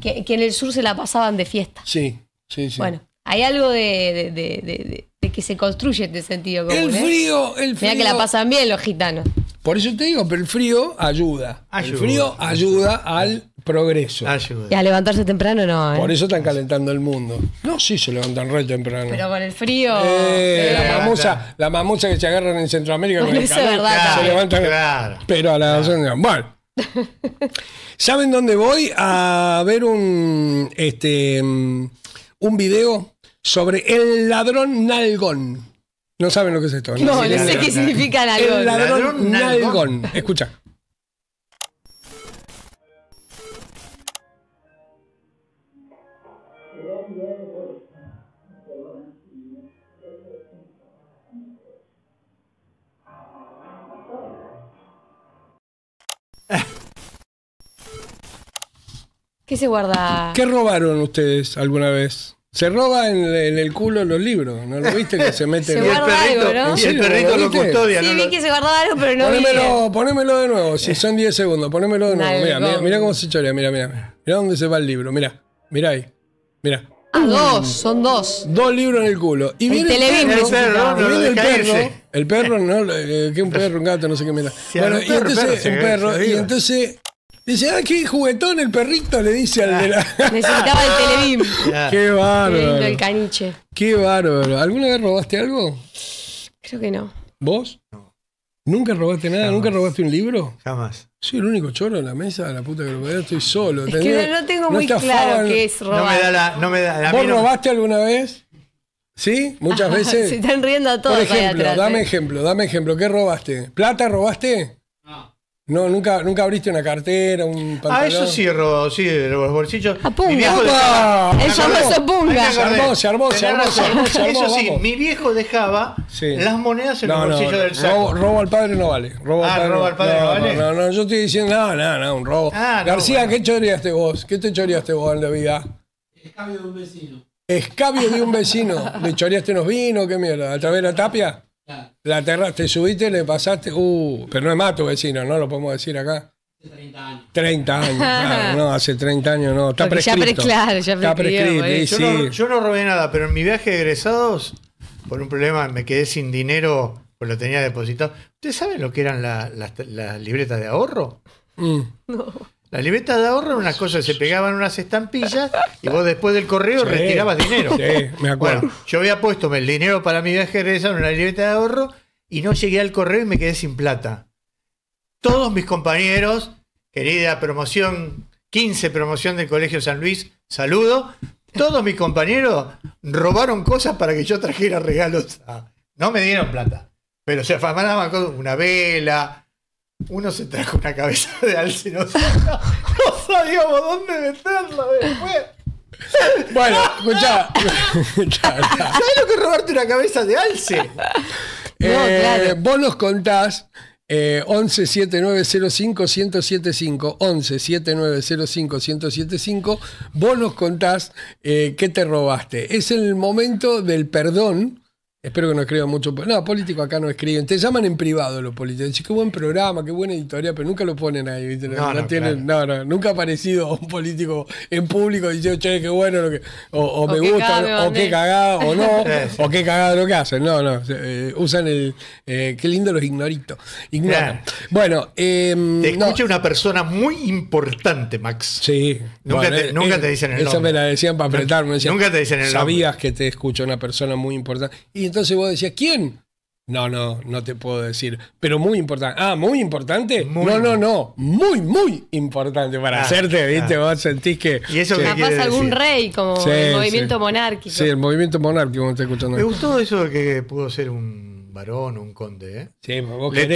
que, en el sur se la pasaban de fiesta. Sí, sí, sí. Bueno, hay algo de, que se construye este sentido El ¿eh? frío, el frío. Mirá que la pasan bien los gitanos. Por eso te digo, pero el frío ayuda. El frío ayuda al progreso. Ah, y a levantarse temprano no. ¿eh? Por eso están calentando el mundo. No, sí se levantan re temprano. Pero con el frío. Eh, la mamusa, la mamusa que se agarran en Centroamérica con, el calor, verdad, se levantan. pero a la. bueno. ¿Saben dónde voy? A ver un este mm, un video sobre el ladrón nalgón. No saben lo que es esto. No, no, sé qué significa nalgón. El ladrón, nalgón. Escucha. ¿Qué se guarda? ¿Qué robaron ustedes alguna vez? Se roba en, el culo los libros, ¿no lo viste? Que se mete el, perrito, y el perrito lo, custodia. Sí, vi que se guardaba algo, pero no ponémelo, vi. Ponémelo de nuevo, si son 10 segundos, ponémelo de nuevo. Mira, mira cómo se chorea, Mira, mira, mira dónde se va el libro, Mira, mira ahí. mira. Ah, dos, son dos. Dos libros en el culo. Y el viene el perro. el perro. El perro, ¿no? Eh, que un perro, un gato, no sé qué mira. bueno, y entonces, un perro. Y entonces Dice, ah, qué juguetón el perrito, le dice al de la. Necesitaba el televim. Qué bárbaro. El caniche. Qué bárbaro. ¿Alguna vez robaste algo? Creo que no. ¿Vos? No. ¿Nunca robaste nada? ¿Nunca robaste un libro? Jamás. Soy el único choro en la mesa, la puta que lo veo, estoy solo. Es que no tengo muy claro qué es robar. No me da la. No me da ¿Vos robaste alguna vez? ¿Sí? Muchas veces. Se están riendo a todos. Por ejemplo, dame eh. ejemplo, dame ejemplo. ¿Qué robaste? ¿Plata robaste? No, nunca, nunca abriste una cartera, un pantalón. Ah, eso sí, robo, sí, los bolsillos. ¡A ah, Mi viejo eso no se apunga. Se armó, se armó, se armó, Eso sí, mi viejo dejaba las monedas en el los bolsillos del saco. Robo, robo, al padre no vale. Robo ah, al padre, robo al padre no, vale. No, no, yo estoy diciendo, no, no, no, un robo. Ah, García, ¿qué choreaste vos? ¿Qué te choreaste vos en la vida? Escabio de un vecino. Escabio de un vecino. ¿Le choreaste unos vinos? ¿Qué mierda? ¿A través de la tapia? La te subiste, le pasaste, uh, pero no es más tu vecino, ¿no? Lo podemos decir acá. 30 años. 30 años, claro, no, hace 30 años no, está prescrito. Ya prescrito, eh. yo, no, yo, robé nada, pero en mi viaje de egresados, por un problema, me quedé sin dinero, pues lo tenía depositado. ¿Ustedes saben lo que eran las libretas de ahorro? Mm. No. Las libretas de ahorro eran unas cosas, se pegaban unas estampillas y vos después del correo retirabas dinero. Sí, me acuerdo. yo había puesto el dinero para mi viaje en una libreta de ahorro y no llegué al correo y me quedé sin plata. Todos mis compañeros, querida promoción 15, promoción del Colegio San Luis, saludo. Todos mis compañeros robaron cosas para que yo trajera regalos. No me dieron plata, pero se afanaban con una vela, uno se trajo una cabeza de alce y no, no sabíamos dónde meterla después. Bueno, escucha, ¿Sabes lo que es robarte una cabeza de alce? Eh, no, claro. Vos nos contás eh, 11 7905 1075 11 7905 1075 Vos nos contás eh, qué te robaste. Es el momento del perdón Espero que no escriban mucho. No, político acá no escriben. Te llaman en privado los políticos. Dicen, qué buen programa, qué buena editorial, pero nunca lo ponen ahí. No, no, nunca ha aparecido un político en público diciendo, che, qué bueno, o, me gusta, o qué cagado, o no, o qué cagado lo que hacen. No, no, eh, usan el, eh, qué lindo los ignoritos. Ignoran. Bueno, em, te escucha una persona muy importante, Max. Sí. Nunca, te, eh, nunca te, dicen el nombre. eso me la decían para apretarme. nunca te dicen el Sabías Sabías que te escucha una persona muy importante. Y entonces vos decías, ¿quién? No, no, no te puedo decir. Pero muy importante. Ah, muy importante. no, no, no. Muy, muy importante para ah, hacerte, ah. ¿viste? Vos sentís que. Y eso Capaz algún rey, como el movimiento monárquico. Sí, el movimiento monárquico, me está escuchando. Me gustó eso de que pudo ser un varón, un conde, ¿eh? Sí, vos querés,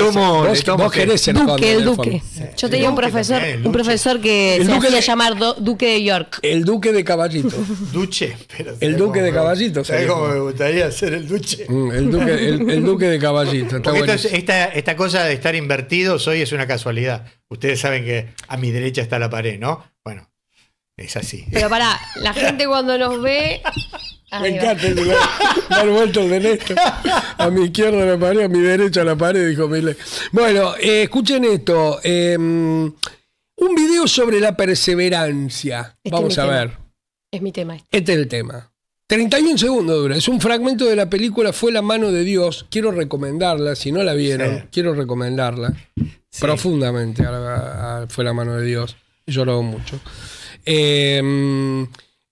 el duque. Yo tenía un profesor, un profesor que el se hacía llamar duque de York. El duque de Caballito. Duche. Pero el duque de Caballito. ¿Sabes cómo me gustaría ser el duque, el, duque de Caballito. esta, cosa de estar invertidos hoy es una casualidad. Ustedes saben que a mi derecha está la pared, ¿no? Bueno, es así. Pero para la gente cuando nos ve me encanta dar vueltas de esto. A mi izquierda la pared, a mi derecha la pared, dijo Mile. Bueno, eh, escuchen esto. Em, un video sobre la perseverancia. Este Vamos a ver. Es mi tema. Este. este es el tema. 31 segundos dura. Es un fragmento de la película Fue la mano de Dios. Quiero recomendarla, si no la vieron, quiero recomendarla profundamente. Fue la mano de Dios. Yo lo hago mucho. Eh,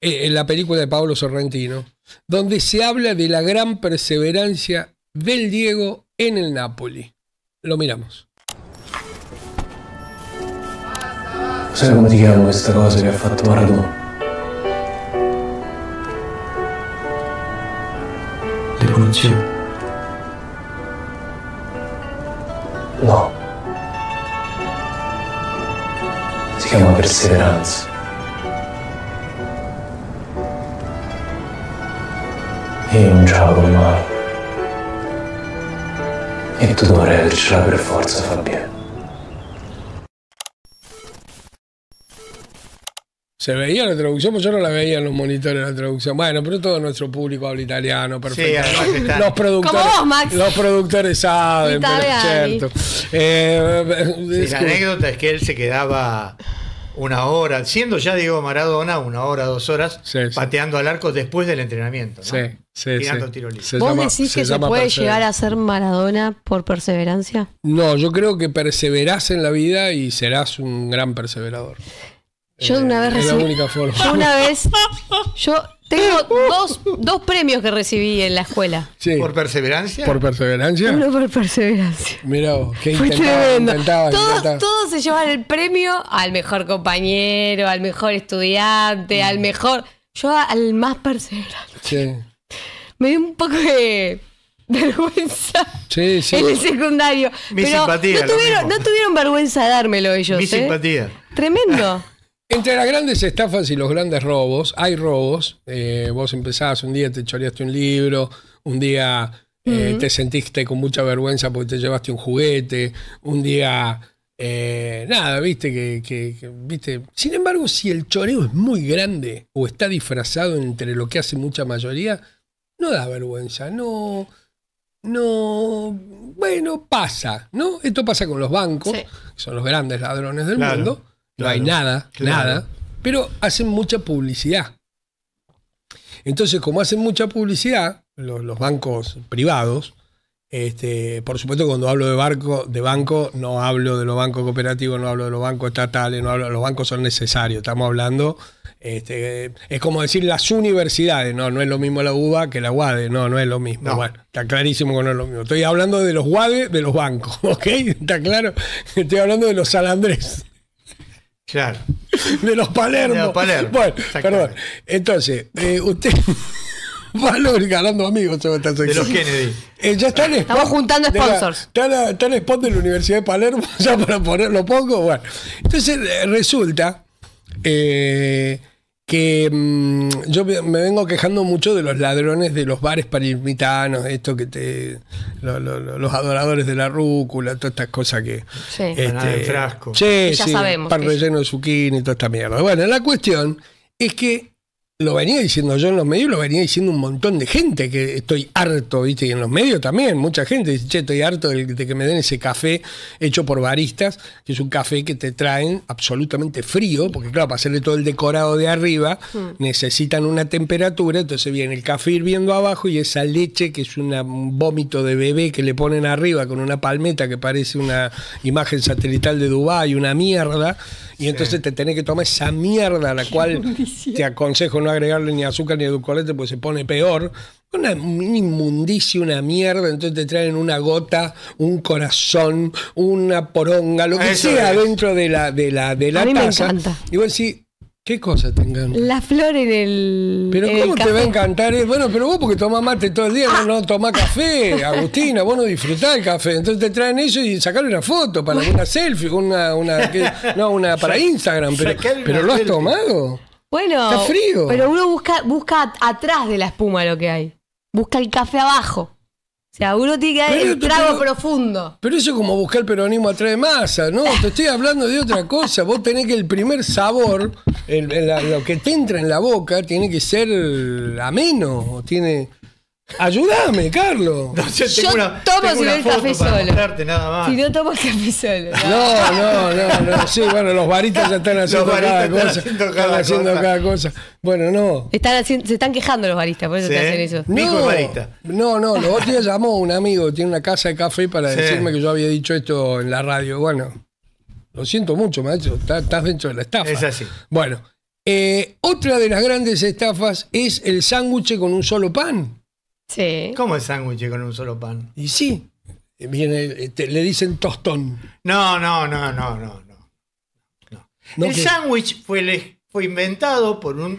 eh, en la película de Pablo Sorrentino, donde se habla de la gran perseverancia del Diego en el Napoli. Lo miramos. Sai come ti questa cosa che ha fatto Maradona? No. Si chiama perseveranza. E un ciao mai. E tu dovrai avercela per forza, Se veía la traducción, pues yo no la veía en los monitores la traducción. Bueno, pero todo nuestro público habla italiano, perfecto. Sí, los productores, Max. Los productores saben, pero cierto. Eh, anécdota es que él se quedaba una hora, siendo ya Diego Maradona, una hora, dos horas, pateando al arco después del entrenamiento. Sí, ¿Vos decís que se, puede llegar a ser Maradona por perseverancia? No, yo creo que perseverás en la vida y serás un gran perseverador. Yo de una eh, vez recibí, Yo una vez. Yo tengo dos, premios que recibí en la escuela. ¿Por perseverancia? ¿Por perseverancia? Uno por perseverancia. Mirá, qué tremendo. todos, se llevan el premio al mejor compañero, al mejor estudiante, al mejor. Yo al más perseverante. Sí. Me dio un poco de vergüenza en el secundario. Mi simpatía. No tuvieron, no tuvieron vergüenza dármelo ellos. Mi ¿eh? simpatía. Tremendo. Entre las grandes estafas y los grandes robos, hay robos. Eh, vos empezás un día, te choreaste un libro, un día eh, te sentiste con mucha vergüenza porque te llevaste un juguete, un día. Eh, nada, viste que, viste. Sin embargo, si el choreo es muy grande o está disfrazado entre lo que hace mucha mayoría, no da vergüenza, no, no, bueno, pasa, ¿no? Esto pasa con los bancos, que son los grandes ladrones del mundo no hay nada, nada, pero hacen mucha publicidad. Entonces, como hacen mucha publicidad, los, bancos privados, este, por supuesto, cuando hablo de barco, de banco, no hablo de los bancos cooperativos, no hablo de los bancos estatales, no hablo, los bancos son necesarios. Estamos hablando, este, es como decir las universidades, no, no es lo mismo la UBA que la UADE, no, no es lo mismo. está clarísimo que no es lo mismo. Estoy hablando de los UADE de los bancos, ¿ok? Está claro. Estoy hablando de los San Claro. De los Palermo. De los Bueno, perdón. Entonces, eh, usted. Valor ganando amigos sobre esta sección. De los Kennedy. Eh, ya está Estamos juntando sponsors. está, en el spot de la Universidad de Palermo, ya para ponerlo poco. Bueno. Entonces, eh, resulta eh, que mm, yo me vengo quejando mucho de los ladrones de los bares palermitanos, esto que te. los adoradores de la rúcula, todas estas cosas que. Sí, este, frasco. sabemos. Pan relleno de zucchini, toda esta mierda. Bueno, la cuestión es que lo venía diciendo yo en los medios, lo venía diciendo un montón de gente, que estoy harto, ¿viste? Y en los medios también, mucha gente dice, che, estoy harto de, que me den ese café hecho por baristas, que es un café que te traen absolutamente frío, porque claro, para hacerle todo el decorado de arriba, mm. necesitan una temperatura, entonces viene el café hirviendo abajo y esa leche, que es un vómito de bebé que le ponen arriba con una palmeta que parece una imagen satelital de Dubái, una mierda, y entonces te tenés que tomar esa mierda, a la cual te aconsejo no agregarle ni azúcar ni edulcorante pues se pone peor. Una, inmundicia, una mierda, entonces te traen una gota, un corazón, una poronga, lo que sea dentro de la, de la, de la A mí Me encanta. Y vos decís, ¿Qué cosa te encanta? La flor en Pero ¿cómo te va a encantar? Bueno, pero vos porque tomás mate todo el día, no, no tomás café, Agustina, vos no disfrutás el café. Entonces te traen eso y sacarle una foto para una selfie, una, una, no, una para Instagram. Pero, pero lo has tomado. Bueno. Está frío. Pero uno busca, busca atrás de la espuma lo que hay. Busca el café abajo. O sea, uno tiene que dar el trago profundo. Pero eso es como buscar el peronismo atrás de masa, ¿no? Te estoy hablando de otra cosa. Vos tenés que el primer sabor, lo que te entra en la boca, tiene que ser ameno. Tiene, Ayúdame, Carlos. yo tengo una, tomo si el café solo. Si no tomo el café solo. No, no, no, no. Sí, bueno, los baristas ya están haciendo cada cosa. Bueno, no. se están quejando los baristas, por eso te hacen eso. No, no, no. Los otros llamó un amigo, tiene una casa de café para decirme que yo había dicho esto en la radio. Bueno, lo siento mucho, maestro. Estás dentro de la estafa. Es así. Bueno, eh, otra de las grandes estafas es el sándwich con un solo pan. ¿Cómo es sándwich con un solo pan? Y sí, viene, este, le dicen tostón. No, no, no, no, no. no. el sándwich fue, fue inventado por un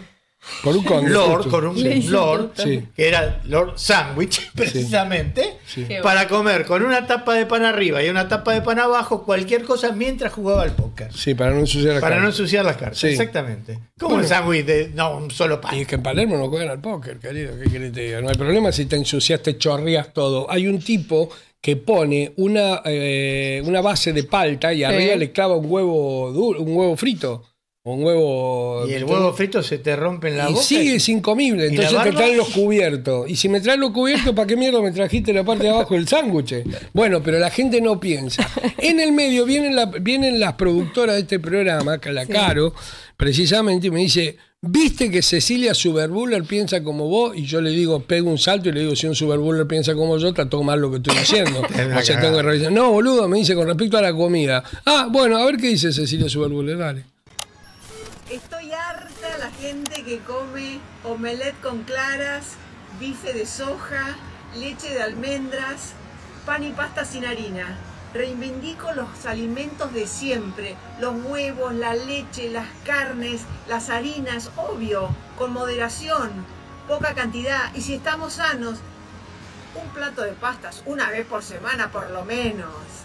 con un Lord, con un Lord, que era Lord Sandwich, precisamente, para comer con una tapa de pan arriba y una tapa de pan abajo, cualquier cosa mientras jugaba al póker. Sí, para no ensuciar las cartas. Para no ensuciar las cartas, exactamente. Como un el sándwich de no, un solo pan. Y es que en Palermo no juegan al póker, querido, ¿qué querés te diga? No hay problema si te ensuciaste, chorreas todo. Hay un tipo que pone una, eh, una base de palta y arriba le clava un huevo duro, un huevo frito un huevo. Y el huevo frito se te rompe en la y boca. Sigue, sin comible, Entonces te traen los cubiertos. Y si me traen los cubiertos, ¿para qué mierda me trajiste la parte de abajo del sándwich? Bueno, pero la gente no piensa. En el medio vienen, la, vienen las productoras de este programa, Calacaro, precisamente, y me dice. ¿Viste que Cecilia Superbuller piensa como vos? Y yo le digo, pego un salto y le digo, si un Superbuller piensa como yo, está todo lo que estoy diciendo. o sea, tengo No, boludo, me dice con respecto a la comida. Ah, bueno, a ver qué dice Cecilia Superbuller, dale. Estoy harta de la gente que come omelette con claras, bife de soja, leche de almendras, pan y pasta sin harina. Reivindico los alimentos de siempre, los huevos, la leche, las carnes, las harinas, obvio, con moderación, poca cantidad. Y si estamos sanos, un plato de pastas una vez por semana por lo menos.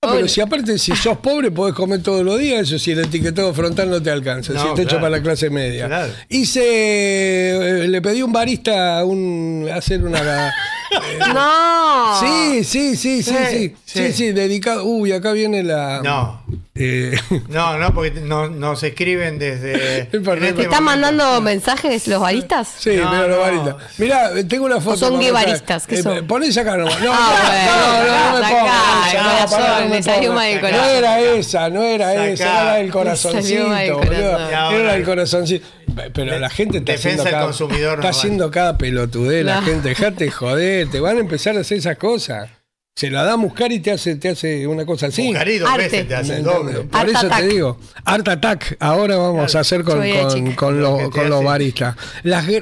pero si aparte, si sos pobre, podés comer todos los días, eso si el etiquetado frontal no te alcanza, si te hecho para la clase media. Hice, eh, le pedí a un barista un, hacer una, no. Sí, sí, sí, sí, sí. Sí, sí, dedicado. Uy, acá viene la. No. Eh. No, no, porque no, nos escriben desde. ¿Te este están mandando mensajes los baristas? Sí, pero los baristas. Mirá, tengo una foto. ¿O son guibaristas baristas, ¿qué eh, son? Ponés acá nomás. Ah, no, no, no, me pongo. No era esa, no era esa, era el corazoncito. Era el corazoncito pero la gente está haciendo cada, consumidor está haciendo cada pelotudez, la gente, dejate joder, te van a empezar a hacer esas cosas. Se la da a buscar y te hace, te hace una cosa así. Muscari dos veces te hace doble. Por eso te digo, harta Attack, ahora vamos a hacer con, los, baristas.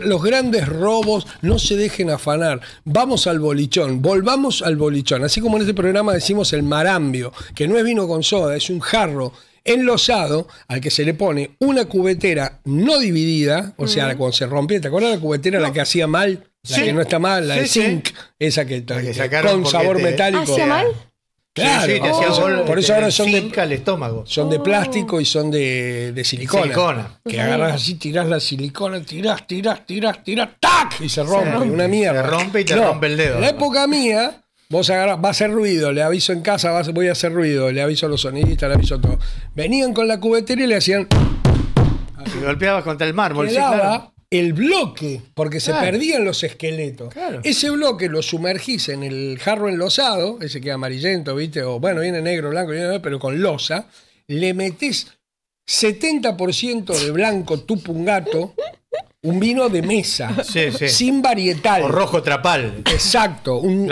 los grandes robos no se dejen afanar. Vamos al bolichón, volvamos al bolichón. Así como en este programa decimos el marambio, que no es vino con soda, es un jarro enlosado al que se le pone una cubetera no dividida, o sea, cuando se rompe, ¿te acuerdas la cubetera la que hacía mal? La que no está mal, la de zinc, esa que, que con sabor metálico. ¿Hacía mal? Claro, sí, por eso ahora son de, estómago. son de oh. plástico y son de, de silicona. Que agarras así, tirás la silicona, tirás, tirás, tirás, tirás, ¡tac! Y se rompe, una mierda. Se rompe y te rompe el dedo. En la época mía, Vos agarrás, va a hacer ruido, le aviso en casa, voy a hacer ruido, le aviso a los sonidistas, le aviso a todo. Venían con la cubetería y le hacían. Ah, y golpeabas contra el mármol, Quedaba el bloque, porque se perdían los esqueletos. Ese bloque lo sumergís en el jarro enlosado, ese que es amarillento, ¿viste? O bueno, viene negro, blanco, pero con losa. Le metés 70% de blanco tupungato un vino de mesa, sin varietal. O rojo trapal. Exacto, un,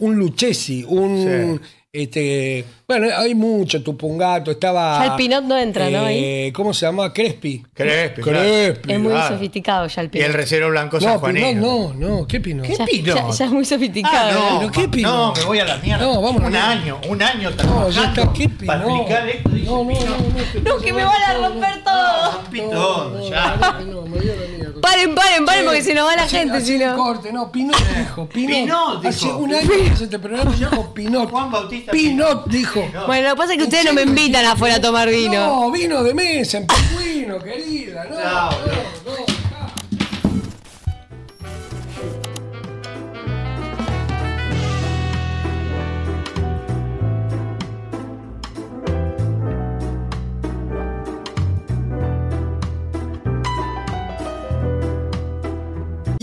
un, Luchesi, un este, bueno, hay mucho, Tupungato, estaba. Ya el Pinot no entra, eh, ¿no? ¿Cómo se llama? Crespi. Crespi. Crespi. Es muy sofisticado ya el Pinot. Y el recero blanco San no, Pinot, no, no, ¿qué Pinot? ¿Qué ya, Pinot? Ya, es muy ah, sofisticado. no, ¿no? ¿Qué Pinot? No, me voy a la mierda. No, vamos. Un año, un año trabajando. No, ya está, ¿qué Pinot? Para explicar esto, dice no, no, No, que me van a romper todo. Ah, Pinot, ya. No, me voy a la mierda. Paren, paren, paren, eh, porque se nos va la gente. Si no. corte, no, Pinot eh, dijo. Pinot. Hace un año que se te programa, con Pinot. Juan Bautista. Pinot dijo. Bueno, lo que pasa es que ustedes no me invitan afuera a tomar vino. No, vino de mesa, en pingüino, querida. No, no, no.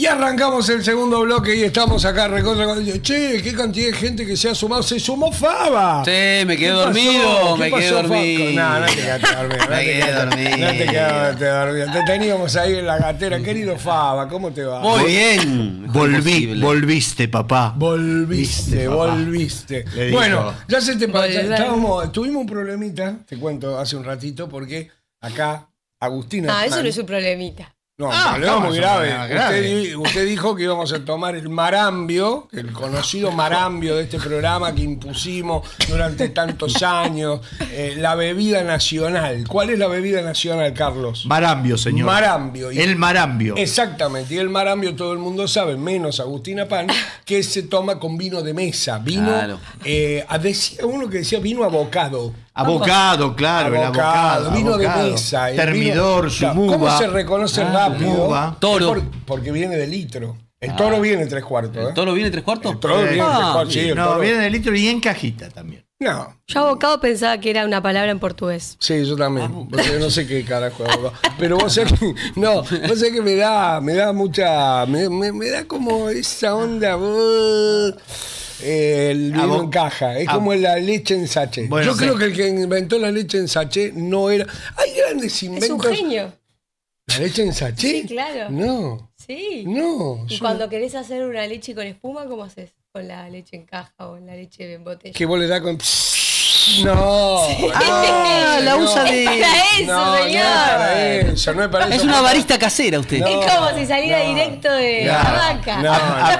Y arrancamos el segundo bloque y estamos acá recontra Che, qué cantidad de gente que se ha sumado. Se sumó Faba. Sí, me quedé dormido, me quedé dormido. No, no te quedaste dormido. No quedé dormido. te quedaste dormido. Te teníamos ahí en la gatera. Querido Faba, ¿cómo te va? Muy bien. Volví, volviste, papá. Volviste, volviste. Bueno, ya se te pasó. Tuvimos un problemita, te cuento, hace un ratito, porque acá Agustina. Ah, eso no es un problemita. No, ah, no muy grave. Usted, dijo que íbamos a tomar el marambio, el conocido marambio de este programa que impusimos durante tantos años, eh, la bebida nacional. ¿Cuál es la bebida nacional, Carlos? Marambio, señor. Marambio. el marambio. Exactamente, y el marambio todo el mundo sabe, menos Agustina Pan, que se toma con vino de mesa, vino, claro. Eh, decía uno que decía vino abocado. Abocado, claro, el abocado. Vino de mesa. Eh, Termidor, su muga. ¿Cómo se reconoce ah, rápido? Toro. porque viene de litro. El ah. toro viene tres cuartos. ¿eh? ¿El toro viene tres cuartos? El toro viene tres ah, cuartos, No, viene de litro y en cajita también. No. Yo abocado pensaba que era una palabra en portugués. Sí, yo también. yo no sé qué carajo abocado. Pero vos sabés que, no, vos sabés que me da, me da mucha, me, da como esa onda. Uh el vino en caja. Es como la leche en sachet. Yo creo que el que inventó la leche en sachet no era. Hay grandes inventos. Es un genio. ¿La leche en sachet? Sí, claro. No. Sí. No. Y cuando querés hacer una leche con espuma, ¿cómo haces? Con la leche en caja o la leche en botella. Que vos le das con. No. Ah, la de. Es para eso, señor. No es es una barista casera usted. es como si saliera directo de la vaca.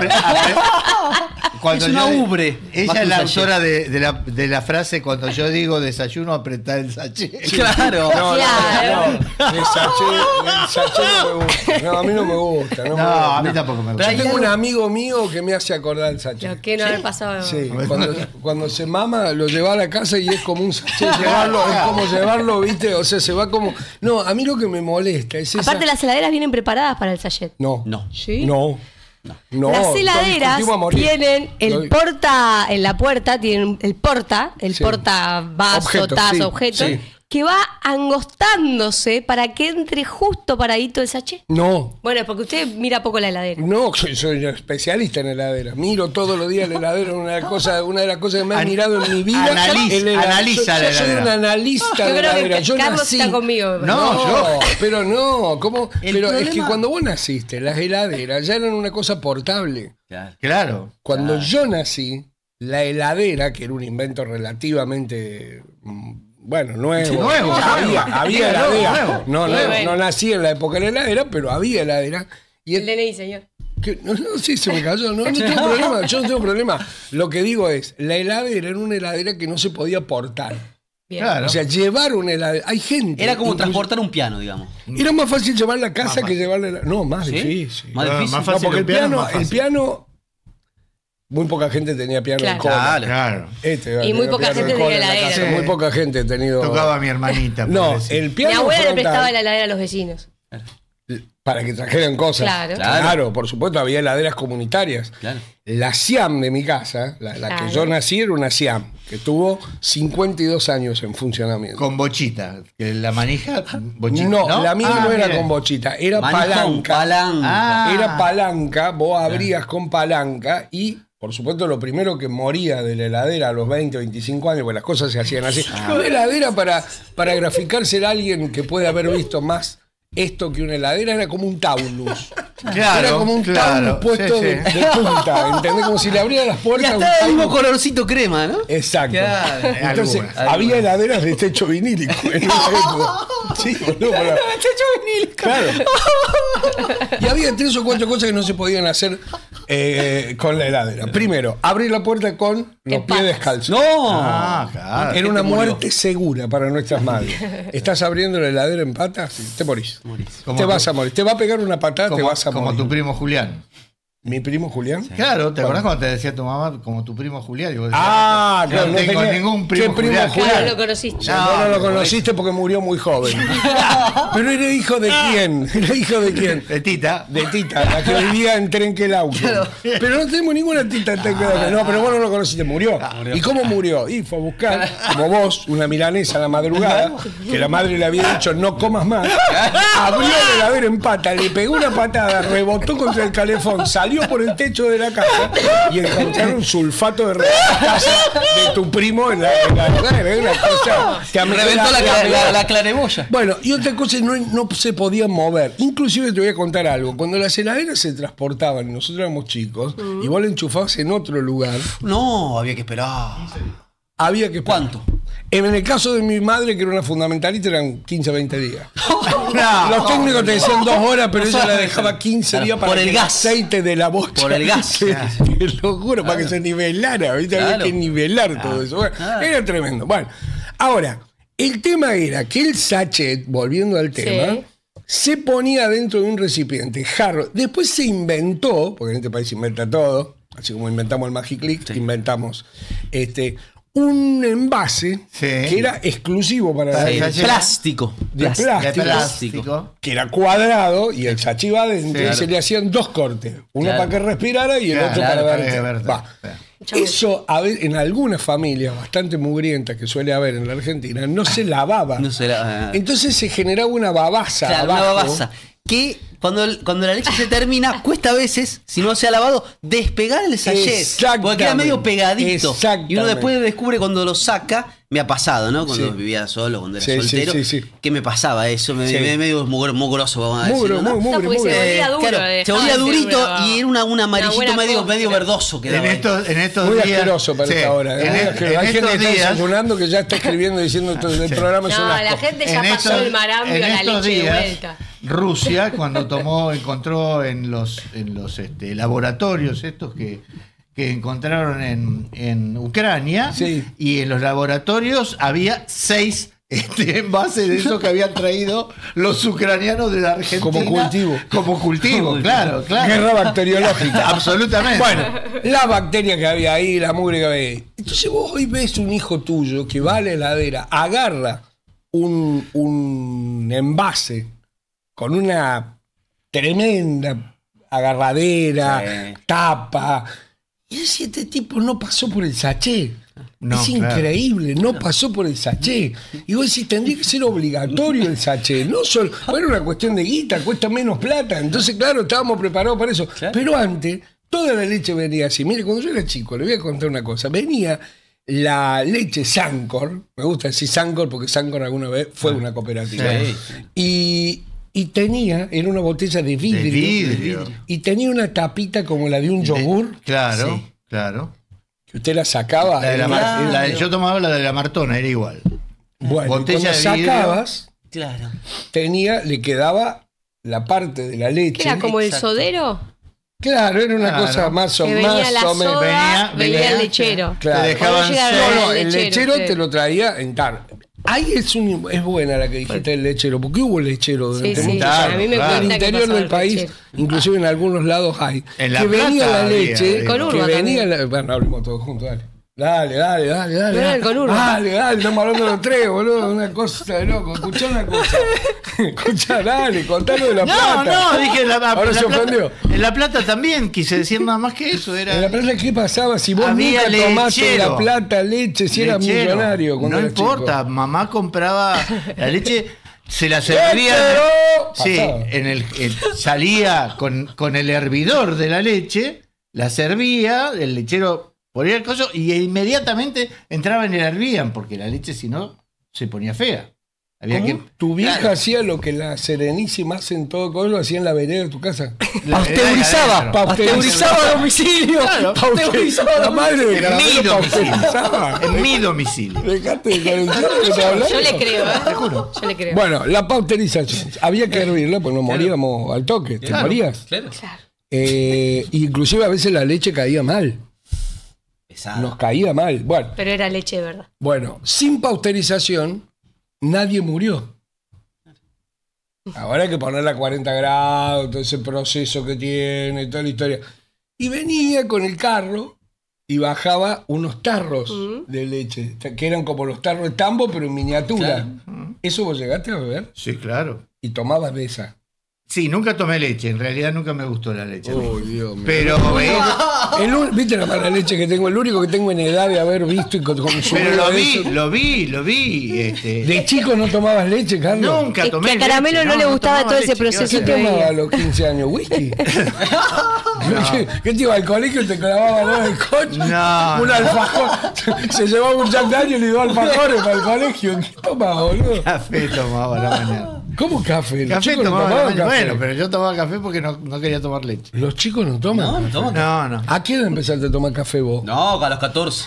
cuando es una ubre. Ella es la autora de, la, frase cuando yo digo desayuno, apretar el sachet. Claro. No, claro. no, me sachet, no, a mí no me gusta. No, a mí tampoco me gusta. Yo tengo un amigo mío que me hace acordar el sachet. ¿Qué no ha pasado? Sí, cuando, se mama lo lleva a la casa y es como un sachet. es como llevarlo, viste, o sea, se va como... No, a mí lo que me molesta es Aparte las heladeras vienen preparadas para el sachet. No. No. ¿Sí? No las heladeras tienen el porta, en la puerta tienen el porta, el porta vaso, objeto, que va angostándose para que entre justo paradito el sachet. No. Bueno, porque usted mira poco la heladera. No, soy, especialista en heladera. Miro todos los días la heladera, una, cosa, una de las cosas que más he mirado en mi vida. Analiza, la heladera. Yo soy un analista está conmigo. No, yo. pero no. ¿cómo? Pero es que cuando vos naciste, las heladeras ya eran una cosa portable. Claro. Cuando yo nací, la heladera, que era un invento relativamente mm, bueno, nuevo. Sí, nuevo había, había heladera. no, no, no nací en la época de la heladera, pero había heladera. Y el, el dice señor. no, no, sí, se me cayó. No, no tengo problema, yo no tengo problema. Lo que digo es, la heladera era una heladera que no se podía portar. Claro. O sea, llevar una heladera. Hay gente. Era como transportar un piano, digamos. Era más fácil llevar la casa que llevarla. No, más ¿Sí? difícil. Más ah, difícil. No, porque el piano, el piano muy poca gente tenía piano en cola. Claro, este, Y muy poca gente tenía Muy poca gente ha tenido. Tocaba a mi hermanita. el piano. Mi abuela le prestaba la heladera a los vecinos. Para que trajeran cosas. Claro. Claro. por supuesto, había laderas comunitarias. La SIAM de mi casa, la, que yo nací, era una SIAM, que tuvo 52 años en funcionamiento. Con bochita. que La maneja Bochita, no, la mía ah, no era con bochita, era palanca. palanca. Era ah. palanca, vos abrías con palanca y por supuesto, lo primero que moría de la heladera a los 20, 25 años, pues las cosas se hacían así. La ah. heladera para, para ser alguien que puede haber visto más esto que una heladera era como un taulus. Claro, era como un taulus puesto de, punta, ¿entendés? Como si le abriera las puertas. Y hasta mismo colorcito crema, ¿no? Exacto. Claro, Entonces, había heladeras de techo vinílico Sí, boludo. De techo vinílico. Claro. Y había tres o cuatro cosas que no se podían hacer eh, con la heladera. Primero, abrir la puerta con los pies descalzos. ¡No! Ah, claro. Era una muerte segura para nuestras madres. ¿Estás abriendo la heladera en patas? Te morís. Te vas a morir. Te va a pegar una patada, te vas a morir. Como tu primo Julián. ¿Mi primo Julián? Claro, ¿te acuerdas cuando te decía tu mamá como tu primo Julián? ah, claro, no, tengo ningún primo, primo Julián. No lo conociste. No, no lo conociste porque murió muy joven. Pero era hijo de ah. quién? Era hijo de quién? De Tita. De Tita, la que vivía en Trenque Lauquen. Pero no tenemos ninguna Tita en Trenquelauco. No, pero vos no lo conociste, ah, murió. ¿Y cómo murió? Y fue a buscar, como vos, una milanesa a la madrugada, que la madre le había dicho no comas más. Abrió el heladero en pata, le pegó una patada, rebotó contra el calefón, salió por el techo de la casa y encontraron sulfato de casa de tu primo en la, en la, una cosa, que reventó la, la, Bueno, y otra cosa, no, no se podían mover. Inclusive te voy a contar algo. Cuando las heladeras se transportaban, y nosotros éramos chicos, igual mm. enchufarse en otro lugar. No, había que esperar. Había que esperar. ¿Cuánto? En el caso de mi madre, que era una fundamentalista, eran 15 o 20 días. Los técnicos te decían dos horas, pero ella la dejaba 15 días para por el, aceite de la bocha. Por el gas. lo juro, para que se nivelara. Había que nivelar todo ah, eso. Era tremendo. Bueno, ahora, el tema era que el sachet, volviendo al tema, se ponía dentro de un recipiente, jarro. Después se inventó, porque en este país se inventa todo, así como inventamos el Magic Click, inventamos este, un envase que era exclusivo para plástico. De plástico, de plástico, Que era cuadrado y el chachi va se le hacían dos cortes. Uno para que respirara y el otro para verte. Eso en algunas familias bastante mugrientas que suele haber en la Argentina no se lavaba. Entonces se generaba una babaza. Abajo, una que cuando, cuando la leche se termina, cuesta a veces, si no se ha lavado, despegar el sachet. Porque queda medio pegadito. Y uno después descubre cuando lo saca me ha pasado, ¿no? Cuando vivía solo, cuando era sí, soltero. Sí, ¿Qué me pasaba eso? Me, me medio mugroso, vamos a decir. Mugro, ¿no? mugro, Se volvía duro. Claro, eh. se volvía durito y era una, un amarillito una medio, medio verdoso. Que en, estos, en estos Muy días. Muy asqueroso para esta hora. En, en, Hay gente que está desayunando que ya está escribiendo diciendo que el programa es un una. No, la gente ya pasó estos, el marambio, la leche días, de vuelta. Rusia, cuando tomó, encontró en los, en los este, laboratorios estos que que encontraron en, Ucrania y en los laboratorios había seis este de eso que habían traído los ucranianos de la Argentina. Como cultivo. Como cultivo, claro, claro. Guerra bacteriológica. Absolutamente. Bueno, la bacteria que había ahí, la mugre que había ahí. Entonces vos hoy ves un hijo tuyo que va a la heladera, agarra un, envase con una tremenda agarradera, tapa, y ese este tipo no pasó por el saché es increíble, no pasó por el saché Y vos decís, tendría que ser obligatorio el saché No solo, era una cuestión de guita, cuesta menos plata. Entonces, claro, estábamos preparados para eso. Pero antes, toda la leche venía así. Mire, cuando yo era chico, le voy a contar una cosa. Venía la leche Sancor, me gusta decir Sancor porque Sancor alguna vez fue ah. una cooperativa. Y y tenía, era una botella de vidrio, y tenía una tapita como la de un yogur. claro, claro. Que usted la sacaba. La yo tomaba la de la Martona, era igual. Bueno, botella sacabas, claro. tenía, le quedaba la parte de la leche. ¿Era como el sodero? Claro, era una cosa más o menos. Venía, el lechero. no, el lechero, te lo traía en tar. Ahí es, un, es buena la que dijiste el lechero, porque hubo lechero durante sí, sí. En el interior del país, inclusive en algunos lados hay. Eh, que venía la leche, que venía la, bueno, hablemos todos juntos, dale. Dale, dale, dale, dale. Dale, dale, dale, dale, estamos hablando de los tres, boludo. Una cosa de loco. Escuchá una cosa. Escuchá, dale, contalo de la plata. No, no, dije la, ah, Ahora se plata, ofendió. En la plata también quise decir nada más que eso. Era, en la plata, ¿qué pasaba? Si vos nunca lechero, la plata, leche, si eras millonario. no importa, mamá compraba la leche se la servía sí, en el, eh, salía con, con, el hervidor de la leche la servía el lechero por el coso, y inmediatamente entraba en el hervían, porque la leche si no se ponía fea. Había que, ¿Tu vieja hacía lo que la Serenísima hace en todo Córdoba, hacía en la vereda de tu casa? Pasteurizaba, pasteurizaba a domicilio. En pasteurizaba la madre mi domicilio. En mi domicilio. se Yo le creo, ¿eh? Te juro. Yo le creo. Bueno, la pauterización Había que hervirla, porque nos moríamos al toque. Te morías. Claro. Eh, inclusive a veces la leche caía mal. Nos caía mal. Bueno, Pero era leche verdad. bueno, sin pausterización nadie murió. Ahora hay que ponerla a 40 grados, todo ese proceso que tiene, toda la historia. Y venía con el carro y bajaba unos tarros de leche, que eran como los tarros de tambo, pero en miniatura. Eso vos llegaste a beber Sí, claro. y tomabas de esa. Sí, nunca tomé leche. En realidad nunca me gustó la leche. Oh, Dios mío. Pero, ¿Viste la mala leche que tengo? El único que tengo en edad de haber visto y consumido pero lo vi, lo vi, lo este. vi. ¿De chico no tomabas leche, Carlos? nunca tomé que a Caramelo no le gustaba todo ese proceso ¿Qué tomaba a los 15 años? ¿Whisky? ¿Qué te iba al colegio y te clavaba en el coche? No, un alfajor. Se llevaba un Jack y y dos alfajores para el colegio. ¿Qué tomaba, boludo? Café tomaba la mañana. ¿Cómo café? Los café, no tomaban café. Bueno, pero yo tomaba café porque no, quería tomar leche. ¿Los chicos no toman? No, no toman. ¿A quién empezaste a tomar café vos? No, a los 14.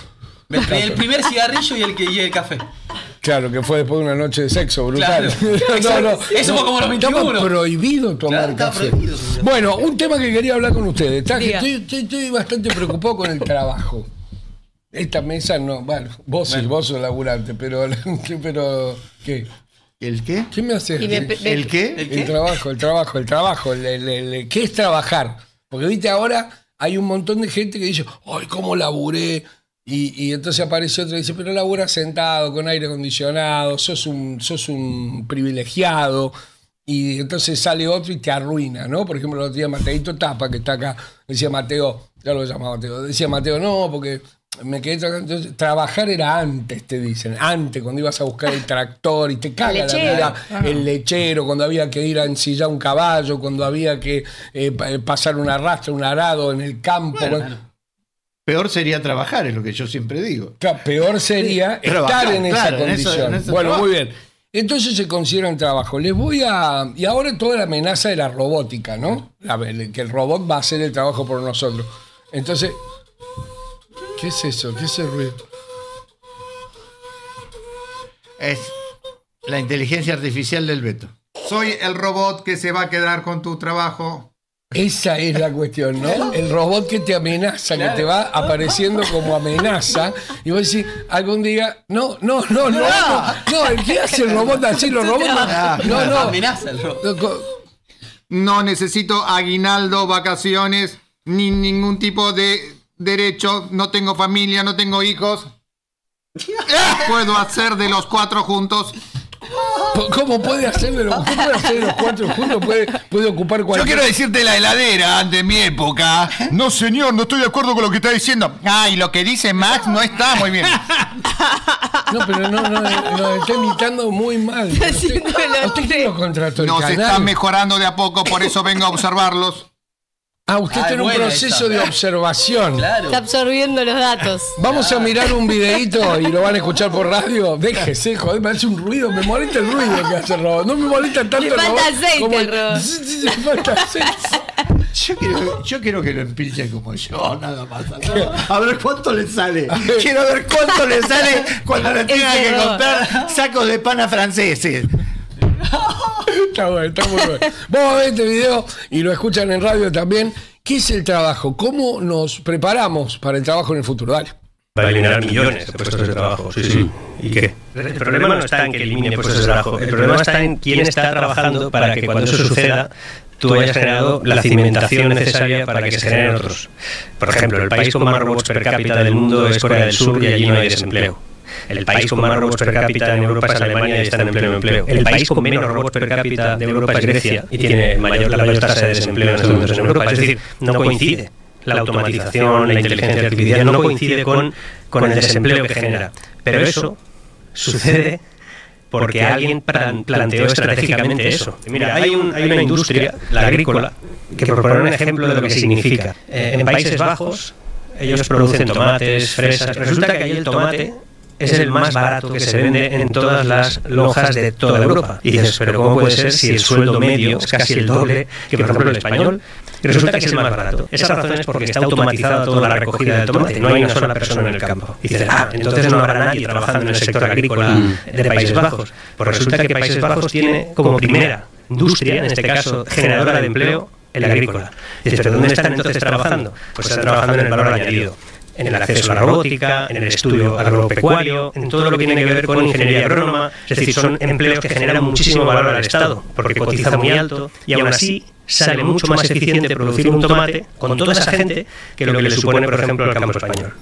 el primer cigarrillo y el, que, y el café. Claro, que fue después de una noche de sexo brutal. no, no, Eso fue como los 21. Estaba prohibido tomar café. bueno, un tema que quería hablar con ustedes. estoy, bastante preocupado con el trabajo. Esta mesa no, bueno, vos bueno. vos sos laburante, pero, pero ¿qué? ¿El qué? ¿Qué me hace? ¿El, qué? ¿El, trabajo, el trabajo, el trabajo. El, ¿Qué es trabajar? Porque viste, ahora hay un montón de gente que dice, ¡ay, cómo laburé! Y, entonces aparece otro y dice, pero laburas sentado, con aire acondicionado, sos un, sos un privilegiado. Y entonces sale otro y te arruina, ¿no? Por ejemplo, el otro día Mateito Tapa, que está acá, decía Mateo, ya lo llamaba Mateo, decía Mateo, no, porque me quedé trabajar era antes, te dicen, antes, cuando ibas a buscar el tractor y te caga la, vida el lechero cuando había que ir a ensillar un caballo, cuando había que eh, eh, pasar un arrastre, un arado en el campo. Peor sería trabajar, es lo que yo siempre digo. peor sería estar en esa condición. bueno, muy bien. Entonces se considera el trabajo. Les voy a. Y ahora toda la amenaza de la robótica, ¿no? La, que el robot va a hacer el trabajo por nosotros. Entonces, ¿Qué es eso? ¿Qué es el ruido? Es la inteligencia artificial del Beto. Soy el robot que se va a quedar con tu trabajo. Esa es la cuestión, ¿no? El robot que te amenaza, que te va apareciendo como amenaza, y vos decís, algún día, no, no, no, no, no, hace el robot así, los robots. No, no. Amenaza el No necesito aguinaldo, vacaciones, ni ningún tipo de Derecho, no tengo familia, no tengo hijos. Puedo hacer de los cuatro juntos. ¿Cómo puede hacerlo? de puede hacer los cuatro juntos? Puede, ocupar cualquier... Yo quiero decirte la heladera de mi época. No, señor, no estoy de acuerdo con lo que está diciendo. Ah, y lo que dice Max no está muy bien. No, pero no, no, lo estoy imitando muy mal. no se mejorando de a poco, por eso vengo a observarlos. Ah, usted ah, está en un proceso de observación. Está absorbiendo los datos. Vamos a mirar un videito y lo van a escuchar por radio. Déjese, joder, me hace un ruido. Me molesta el ruido que hace el No me molesta tanto Le falta el Aceite, como el... falta Yo quiero, que lo empilchen como yo, nada más. A ver cuánto le sale. Quiero ver cuánto le sale cuando le tenga que contar sacos de pana franceses. está bueno, está muy bueno. Vamos a ver este video y lo escuchan en radio también. ¿Qué es el trabajo? ¿Cómo nos preparamos para el trabajo en el futuro? Dale. Va a eliminar millones de puestos de trabajo, sí, sí. Mm. ¿Y qué? El problema no está en que elimine puestos de trabajo, el problema está en quién está trabajando para que cuando eso suceda tú hayas generado la cimentación necesaria para que se generen otros. Por ejemplo, el país con más robots per cápita del mundo es Corea del Sur y allí no hay desempleo. El país con más robots per cápita en Europa es Alemania y está en pleno empleo. El país con menos robots per cápita de Europa es Grecia y tiene mayor, la mayor tasa de desempleo en estos en Europa. Es decir, no coincide la automatización, la inteligencia artificial, no coincide con, con el desempleo que genera. Pero eso sucede porque alguien planteó estratégicamente eso. Mira, hay, un, hay, una industria, la agrícola, que poner un ejemplo de lo que significa. Eh, en Países Bajos ellos producen tomates, fresas. Resulta que ahí el tomate es el más barato que se vende en todas las lojas de toda Europa. Y dices, pero ¿cómo puede ser si el sueldo medio es casi el doble que, por ejemplo, el español? Y resulta que es el más barato. Esa razón es porque está automatizada toda la recogida de tomate, no hay una sola persona en el campo. Y dices, ah, entonces no habrá nadie trabajando en el sector agrícola mm. de Países Bajos. Pues resulta que Países Bajos tiene como primera industria, en este caso generadora de empleo, el agrícola. dices, pero ¿dónde están entonces trabajando? Pues están trabajando en el valor añadido en el acceso a la robótica, en el estudio agropecuario, en todo lo que tiene que ver con ingeniería agrónoma. Es decir, son empleos que generan muchísimo valor al Estado, porque cotiza muy alto y aún así sale mucho más eficiente producir un tomate con toda esa gente que lo que le supone, por ejemplo, el campo español.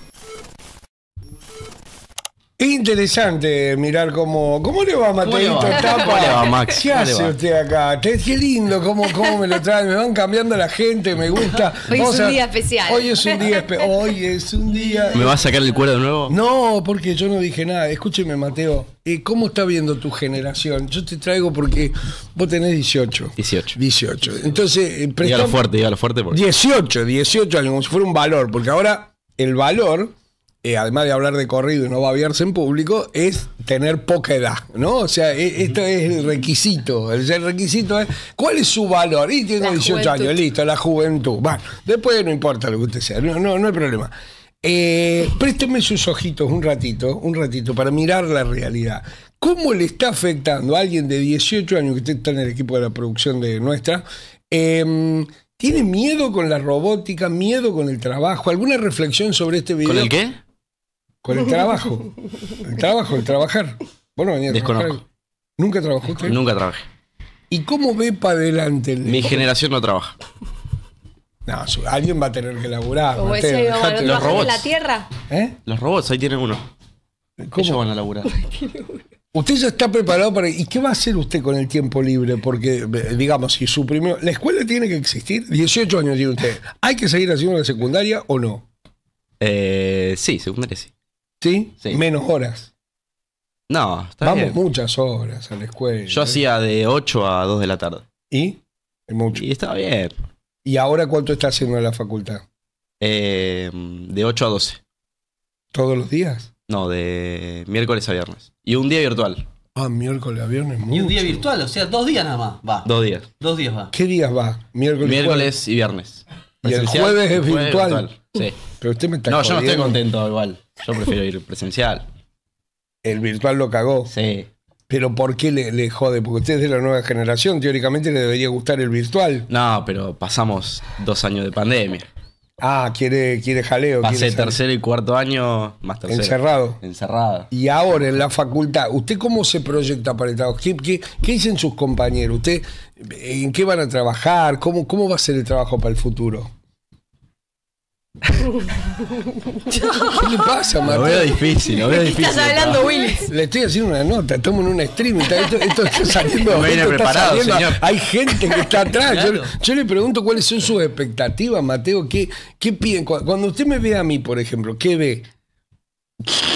Es Interesante mirar cómo. ¿Cómo le va, a ¿Qué hace usted acá? Qué, lindo cómo, cómo, me lo traen. Me van cambiando la gente, me gusta. Hoy es un día especial. Hoy es un día especial. Hoy es un día. ¿Me va a sacar el cuero de nuevo? No, porque yo no dije nada. Escúcheme, Mateo. Eh, ¿Cómo está viendo tu generación? Yo te traigo porque vos tenés 18. 18. 18. Entonces, eh, prestó... Dígalo fuerte, dígalo fuerte. Porque... 18, 18 algo, como si fuera un valor, porque ahora el valor eh, además de hablar de corrido y no babiarse en público, es tener poca edad, ¿no? O sea, este es el requisito. El, requisito es, ¿cuál es su valor? Y tiene 18 años, listo, la juventud. Bueno, después no importa lo que usted sea, no, no, no hay problema. Eh, présteme sus ojitos un ratito, un ratito, para mirar la realidad. ¿Cómo le está afectando a alguien de 18 años que está en el equipo de la producción de nuestra? Em, ¿Tiene miedo con la robótica, miedo con el trabajo? ¿Alguna reflexión sobre este video? ¿Con el qué? Con el trabajo. El trabajo, el trabajar. Bueno, venía ¿Nunca trabajó usted? Nunca trabajé. ¿Y cómo ve para adelante Mi generación no trabaja. No, alguien va a tener que laburar. Los robots en la tierra. ¿Eh? Los robots, ahí tienen uno. ¿Cómo? van a laburar. Usted ya está preparado para... ¿Y qué va a hacer usted con el tiempo libre? Porque, eh, digamos, si su La escuela tiene que existir. 18 años tiene usted. ¿Hay que seguir haciendo la secundaria o no? Eh, sí, secundaria sí. ¿Sí? Menos horas. No, está Vamos muchas horas a la escuela. Yo ¿eh? hacía de 8 a 2 de la tarde. ¿Y? Mucho. Y estaba bien. ¿Y ahora cuánto está haciendo en la facultad? Eh, de 8 a 12. ¿Todos los días? No, de miércoles a viernes. Y un día virtual. Ah, miércoles a viernes. Mucho. Y un día virtual, o sea, dos días nada más. Va. Dos días. Dos días va. ¿Qué días va? Miércoles y viernes. Y el jueves es virtual. Sí. Pero usted me está No, yo no estoy contento igual. Yo prefiero ir presencial. El virtual lo cagó. Sí. Pero ¿por qué le, jode? Porque usted es de la nueva generación, teóricamente le debería gustar el virtual. No, pero pasamos dos años de pandemia. Ah, quiere, quiere jaleo. Pasé quiere y cuarto año, más tercero. Encerrado. Encerrado. Y ahora en la facultad, ¿usted cómo se proyecta para el trabajo? ¿Qué, dicen sus compañeros? ¿Usted en qué van a trabajar? ¿Cómo, ¿Cómo va a ser el trabajo para el futuro? ¿Qué le pasa, Mateo? Lo veo difícil, Estás hablando, Willis. Le estoy haciendo una nota, estamos en un stream. esto, está saliendo. Me preparado, señor. Hay gente que está atrás. Yo, le pregunto cuáles son sus expectativas, Mateo. ¿Qué, qué piden? Cuando usted me ve a mí, por ejemplo, ¿qué ve?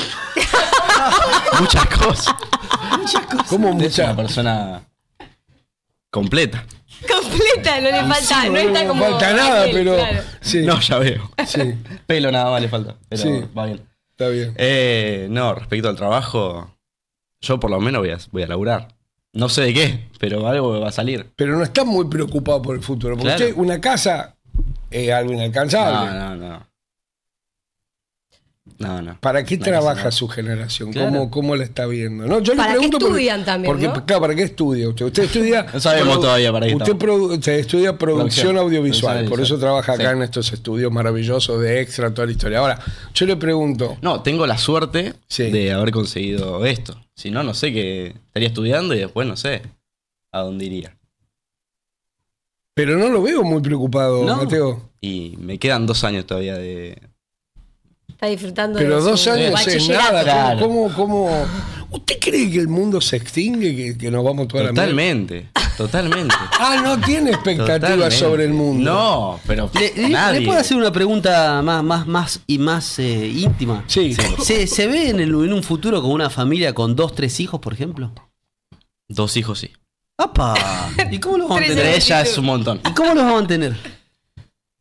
muchas cosas. Muchas cosas. ¿Cómo una persona completa. Completa, no le ah, falta, no, está como. falta nada, pero. No, ya veo. Pelo nada más le falta, pero va bien. está bien. Eh, no, respecto al trabajo, yo por lo menos voy a, voy a laburar. No sé de qué, pero algo va a salir. Pero no está muy preocupado por el futuro. Porque una casa es algo inalcanzable. No, no, no. ¿Para qué trabaja su generación? ¿Cómo, ¿Cómo, la está viendo? No, ¿Para le qué estudian también? claro, ¿para qué estudia usted? Usted estudia. no sabemos todavía para qué. Usted, estudia producción audiovisual, por eso trabaja acá en estos estudios maravillosos de extra, toda la historia. Ahora, yo le pregunto. No, tengo la suerte de haber conseguido esto. Si no, no sé qué. Estaría estudiando y después no sé a dónde iría. Pero no lo veo muy preocupado, Mateo. Y me quedan dos años todavía de, está disfrutando Pero dos años nada. ¿Cómo, usted cree que el mundo se extingue, que, que nos vamos toda Totalmente, totalmente. ah, no tiene expectativas sobre el mundo. No, pero le, nadie. le, puedo hacer una pregunta más, más, y más eh, íntima. Sí. ¿Se, ve en, en un futuro con una familia con dos, tres hijos, por ejemplo? Dos hijos, sí. ¡Apa! ¿Y cómo los vamos a mantener? Ella es un montón. ¿Y cómo los vamos a tener?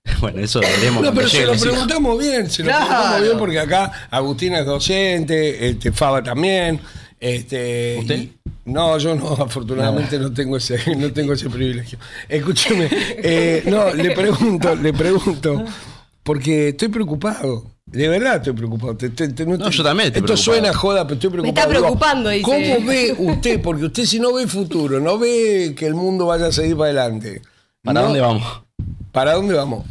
Bueno, eso lo No, pero se lo preguntamos bien, se lo preguntamos bien porque acá Agustina es docente, este, Faba también. Este, ¿Usted? no, yo no, afortunadamente no tengo ese, no tengo ese privilegio. Escúcheme, eh, no, le pregunto, le pregunto, porque estoy preocupado. De verdad estoy preocupado. no, yo también Esto suena joda, pero estoy preocupado. Me está preocupando, dice. ¿Cómo ve usted? Porque usted si no ve futuro, no ve que el mundo vaya a seguir para adelante. ¿Para dónde vamos? ¿Para dónde vamos?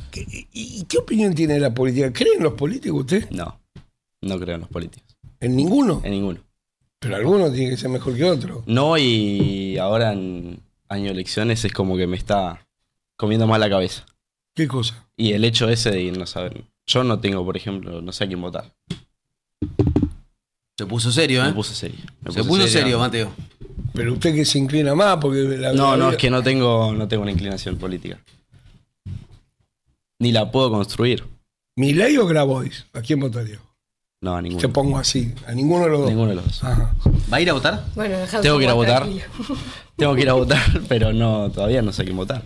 ¿Y qué opinión tiene de la política? ¿Creen los políticos usted? No, no creo en los políticos. ¿En ninguno? En ninguno. Pero alguno tiene que ser mejor que otro. No, y ahora en año elecciones es como que me está comiendo más la cabeza. ¿Qué cosa? Y el hecho ese de no saber. Yo no tengo, por ejemplo, no sé a quién votar. Se puso serio, ¿eh? Se puso serio. se puso, serio, Mateo. Pero usted que se inclina más porque... no, no, es que no tengo, no tengo una inclinación política ni la puedo construir. ley o Grabois? ¿A quién votaría? No, a ninguno. Te pongo así, a ninguno de los dos. Ninguno de los dos. ¿Va a ir a votar? Bueno, Tengo que ir a votar. Tengo que ir a votar, pero no, todavía no sé quién votar.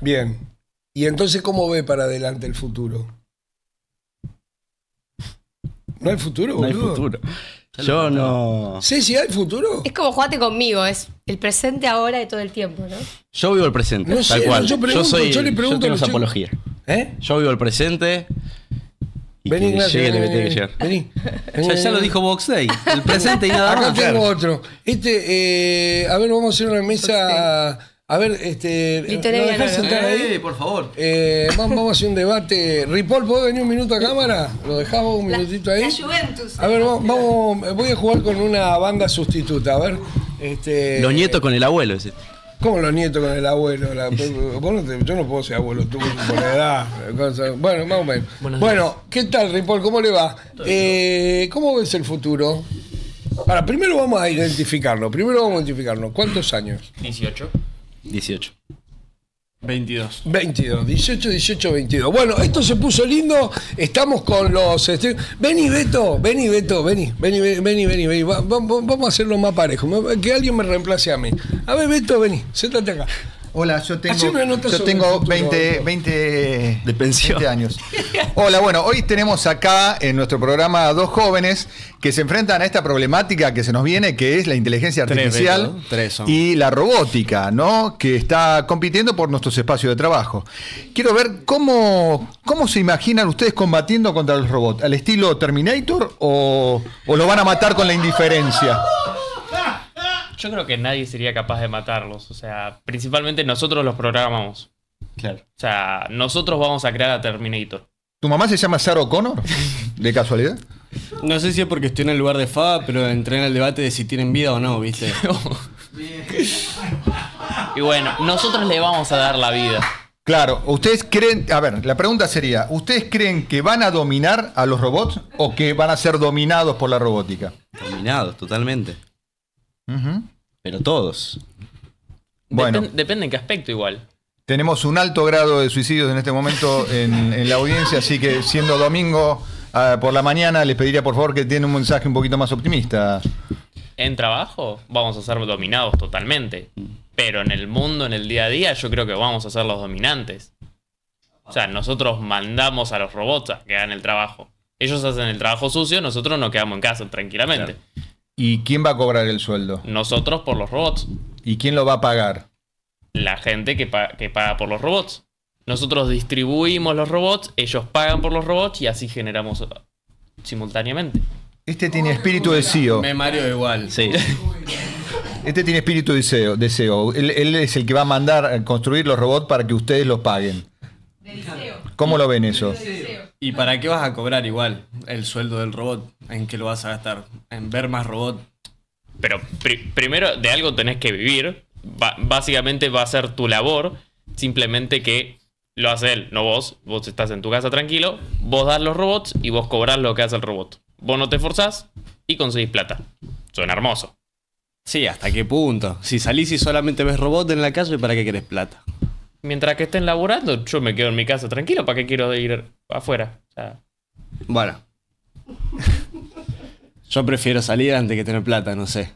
Bien. ¿Y entonces cómo ve para adelante el futuro? ¿No hay futuro, No hay futuro. Yo no. Sí, sí, hay futuro. Es como jugate conmigo, es el presente ahora de todo el tiempo, ¿no? Yo vivo el presente, tal cual. Yo, yo, le pregunto. Yo tengo ¿Eh? Yo vivo el presente. vení, ya, lo dijo Boxey El presente y nada más. Acá tengo otro. Este, eh, a ver, vamos a hacer una mesa. A ver, este. sentar ahí? Eh, por favor. Eh, vamos, a hacer un debate. Ripoll, ¿podés venir un minuto a cámara? ¿Lo dejamos un minutito ahí? A ver, vamos, voy a jugar con una banda sustituta. A ver. Este, Los nietos con el abuelo, este. ¿Cómo los nietos con el abuelo. yo no puedo ser abuelo tú por la edad. bueno, más o menos. bueno, ¿qué tal, Ripoll? ¿Cómo le va? Eh, ¿Cómo ves el futuro? Ahora, primero vamos a identificarlo. Primero vamos a identificarlo. ¿Cuántos años? 18. 18. 22. 22, 18, 18, 22. Bueno, esto se puso lindo. Estamos con los. Este, vení, Beto, vení, Beto, vení, vení, vení, vení. vamos a hacerlo más parejo. Que alguien me reemplace a mí. A ver, Beto, vení, séntate acá. Hola, yo tengo, yo tengo 20, 20, de años. Hola, bueno, hoy tenemos acá en nuestro programa a dos jóvenes que se enfrentan a esta problemática que se nos viene, que es la inteligencia artificial y la robótica, ¿no? Que está compitiendo por nuestros espacios de trabajo. Quiero ver cómo, cómo se imaginan ustedes combatiendo contra los robots, al estilo Terminator o, o lo van a matar con la indiferencia. Yo creo que nadie sería capaz de matarlos. O sea, principalmente nosotros los programamos. Claro. O sea, nosotros vamos a crear a Terminator. ¿Tu mamá se llama Sarah Connor, ¿De casualidad? No sé si es porque estoy en el lugar de Fa, pero entré en el debate de si tienen vida o no, ¿viste? Oh. y bueno, nosotros le vamos a dar la vida. Claro, ustedes creen, a ver, la pregunta sería, ¿ustedes creen que van a dominar a los robots o que van a ser dominados por la robótica? Dominados, totalmente. Pero todos. Bueno. depende en qué aspecto igual. Tenemos un alto grado de suicidios en este momento en, la audiencia, así que siendo domingo ah, por la mañana, les pediría por favor que tienen un mensaje un poquito más optimista. En trabajo vamos a ser dominados totalmente, pero en el mundo, en el día a día, yo creo que vamos a ser los dominantes. O sea, nosotros mandamos a los robots a que hagan el trabajo. Ellos hacen el trabajo sucio, nosotros nos quedamos en casa tranquilamente. ¿Y quién va a cobrar el sueldo? Nosotros por los robots. ¿Y quién lo va a pagar? La gente que, que paga por los robots. Nosotros distribuimos los robots, ellos pagan por los robots y así generamos uh, simultáneamente. Este tiene espíritu de CEO. Me mario igual. Sí. Este tiene espíritu de CEO. De e él, es el que va a mandar a construir los robots para que ustedes los paguen. ¿Cómo lo ven eso? ¿Y para qué vas a cobrar igual el sueldo del robot? ¿En qué lo vas a gastar? ¿En ver más robot? Pero primero de algo tenés que vivir. básicamente va a ser tu labor. Simplemente que lo hace él, no vos. Vos estás en tu casa tranquilo, vos das los robots y vos cobrás lo que hace el robot. Vos no te esforzás y conseguís plata. Suena hermoso. Sí, ¿hasta qué punto? Si salís y solamente ves robot en la calle, ¿para qué querés plata? mientras que estén laburando, yo me quedo en mi casa tranquilo. ¿Para qué quiero ir afuera? Bueno. yo prefiero salir antes que tener plata, no sé.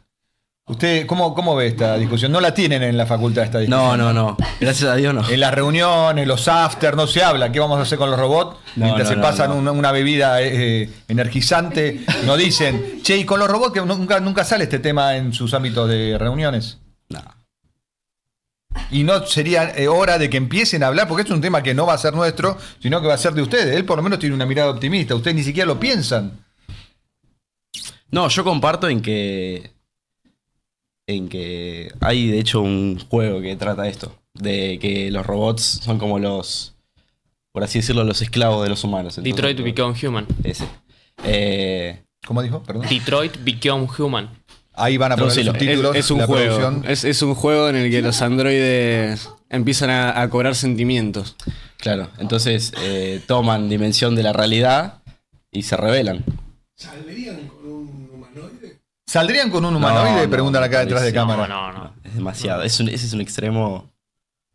¿Usted cómo, cómo ve esta discusión? No la tienen en la facultad esta discusión. No, no, no. Gracias a Dios no. En las reuniones, los after, no se habla. ¿Qué vamos a hacer con los robots? Mientras se pasan una, bebida eh, energizante, no dicen, che, ¿y con los robots que nunca, nunca sale este tema en sus ámbitos de reuniones? No y no sería eh, hora de que empiecen a hablar, porque es un tema que no va a ser nuestro, sino que va a ser de ustedes. Él por lo menos tiene una mirada optimista, ustedes ni siquiera lo piensan. No, yo comparto en que. En que hay de hecho un juego que trata esto. De que los robots son como los. Por así decirlo, los esclavos de los humanos. Detroit Become Human. Ese. Eh, ¿Cómo dijo? Perdón. Detroit Become Human. Ahí van a poner los títulos. Es, un juego. Es, un juego en el que los androides empiezan a, cobrar sentimientos. Claro, entonces eh, toman dimensión de la realidad y se rebelan. ¿Saldrían con un humanoide? ¿Saldrían con un humanoide? No, acá detrás de cámara. No, no, no. Es demasiado. ese es un extremo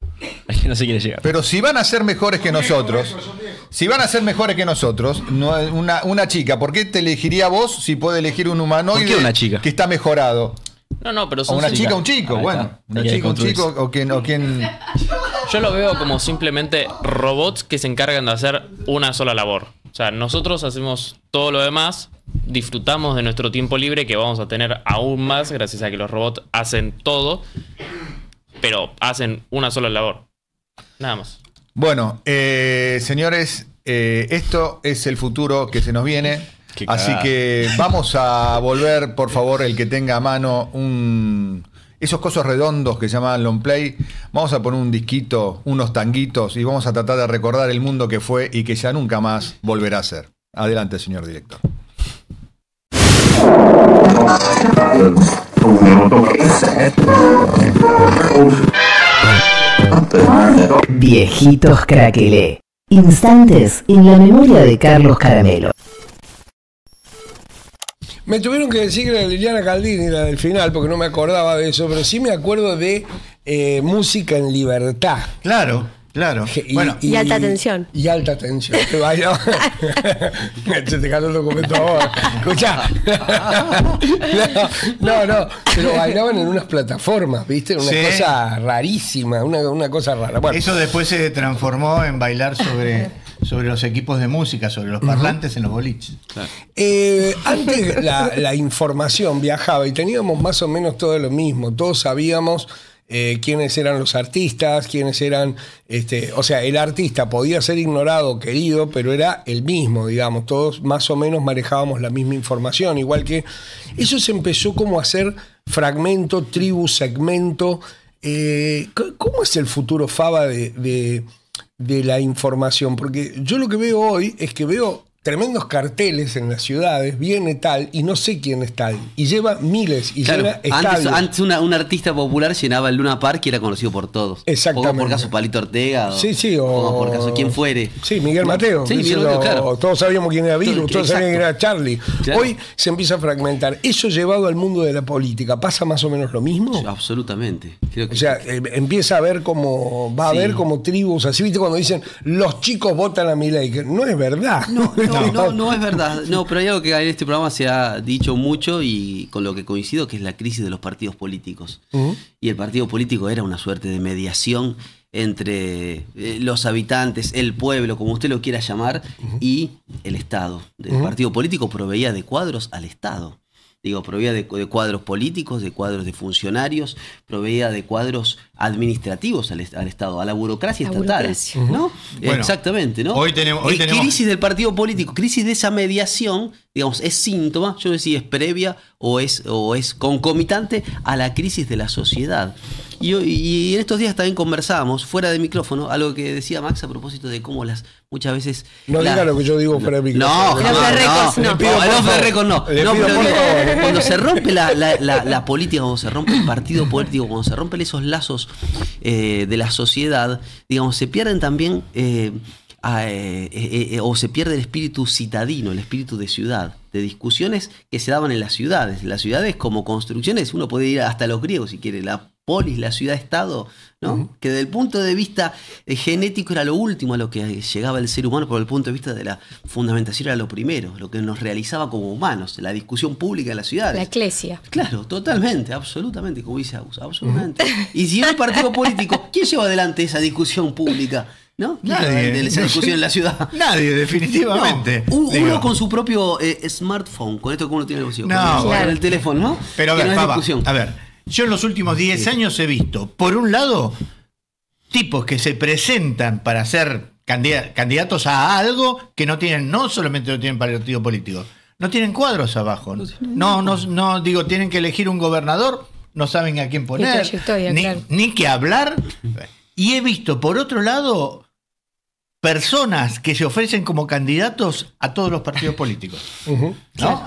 no se quiere llegar. Pero si van a ser mejores que nosotros si van a ser mejores que nosotros, no, una, una chica, ¿por qué te elegiría vos si puede elegir un humanoide una chica? que está mejorado? No, no, pero son o una chica chica, un chico, bueno. Una chica chica, un chico, o quien, o quien. Yo lo veo como simplemente robots que se encargan de hacer una sola labor. O sea, nosotros hacemos todo lo demás, disfrutamos de nuestro tiempo libre que vamos a tener aún más gracias a que los robots hacen todo, pero hacen una sola labor. Nada más. Bueno, eh, señores, eh, esto es el futuro que se nos viene. Así que vamos a volver, por favor, el que tenga a mano un, esos cosos redondos que se llamaban long play, vamos a poner un disquito, unos tanguitos y vamos a tratar de recordar el mundo que fue y que ya nunca más volverá a ser. Adelante, señor director. Viejitos Craquelé. Instantes en la memoria de Carlos Caramelo. Me tuvieron que decir que era Liliana Caldini, la del final, porque no me acordaba de eso, pero sí me acuerdo de eh, Música en Libertad. Claro. Claro. Y, alta tensión. Y alta tensión. Se te el documento ahora. Escucha. no, no, Pero bailaban en unas plataformas, ¿viste? Una cosa rarísima, una, cosa rara. Eso después se transformó en bailar sobre sobre los equipos de música, sobre los parlantes en los boliches. Eh, antes la, información viajaba y teníamos más o menos todo lo mismo. Todos sabíamos eh, quiénes eran los artistas, quiénes eran, este, o sea, el artista podía ser ignorado, querido, pero era el mismo, digamos, todos más o menos manejábamos la misma información, igual que eso se empezó como a ser fragmento, tribu, segmento. Eh, ¿Cómo es el futuro Faba de la información? Porque yo lo que veo hoy es que veo tremendos carteles en las ciudades, viene tal y no sé quién es tal, y lleva miles y lleva llena Antes, antes una, un artista popular llenaba el Luna Park y era conocido por todos. Exactamente. O por caso Palito Ortega, o, sí, sí, o, por caso quien fuere. Sí, Miguel Mateo. Sí, claro. Todos sabíamos quién era Virus, todos sabían quién era Charlie. Hoy se empieza a fragmentar. Eso llevado al mundo de la política, ¿pasa más o menos lo mismo? Absolutamente. o sea, eh, empieza a ver como, va a haber como tribus, así viste cuando dicen los chicos votan a mi ley, no es verdad. No, no, no, es verdad. No, pero hay algo que en este programa se ha dicho mucho y con lo que coincido, que es la crisis de los partidos políticos. Y el partido político era una suerte de mediación entre eh, los habitantes, el pueblo, como usted lo quiera llamar, y el Estado. El partido político proveía de cuadros al Estado. Digo, proveía de, cuadros políticos, de cuadros de funcionarios, proveía de cuadros administrativos al, Estado, a la burocracia estatal. ¿no? Exactamente, ¿no? Hoy tenemos, hoy Crisis del partido político, crisis de esa mediación, digamos, es síntoma, yo decía, es previa o es, o es concomitante a la crisis de la sociedad. Y, y, en estos días también conversábamos, fuera de micrófono, algo que decía Max a propósito de cómo las muchas veces. No diga lo que yo digo fuera de micrófono. No, no, no. no. no, pero cuando se rompe la, política, cuando se rompe el partido político, cuando se rompen esos lazos eh, de la sociedad, digamos, se pierden también. Eh, eh, o se pierde el espíritu citadino, el espíritu de ciudad, de discusiones que se daban en las ciudades. Las ciudades como construcciones, uno puede ir hasta los griegos si quiere, la polis, la ciudad-estado, ¿no? Que desde el punto de vista eh, genético era lo último a lo que llegaba el ser humano, desde el punto de vista de la fundamentación era lo primero, lo que nos realizaba como humanos, la discusión pública de la ciudad. La Iglesia. Claro, totalmente, absolutamente, como dice Augusto, absolutamente. Y si un partido político, ¿quién lleva adelante esa discusión pública? ¿No? Nadie. esa discusión en la ciudad. Nadie, definitivamente. uno con su propio eh, smartphone, con esto que uno tiene el bolsillo. No, claro. el, teléfono, ¿no? Pero a ver, a ver. Yo en los últimos 10 años he visto, por un lado, tipos que se presentan para ser candidatos a algo que no tienen, no solamente no tienen partido político, no tienen cuadros abajo. No, no, no, digo, tienen que elegir un gobernador, no saben a quién poner, ni, ni que hablar. Y he visto, por otro lado, personas que se ofrecen como candidatos a todos los partidos políticos. ¿no?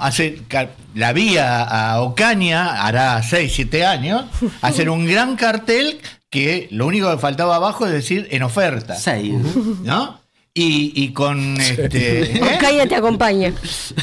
la vía a, Ocaña, hará 6, 7 años, hacer un gran cartel que lo único que faltaba abajo es decir en oferta. 6. ¿No? Y, con este, ¿eh? Ocaña te acompaña.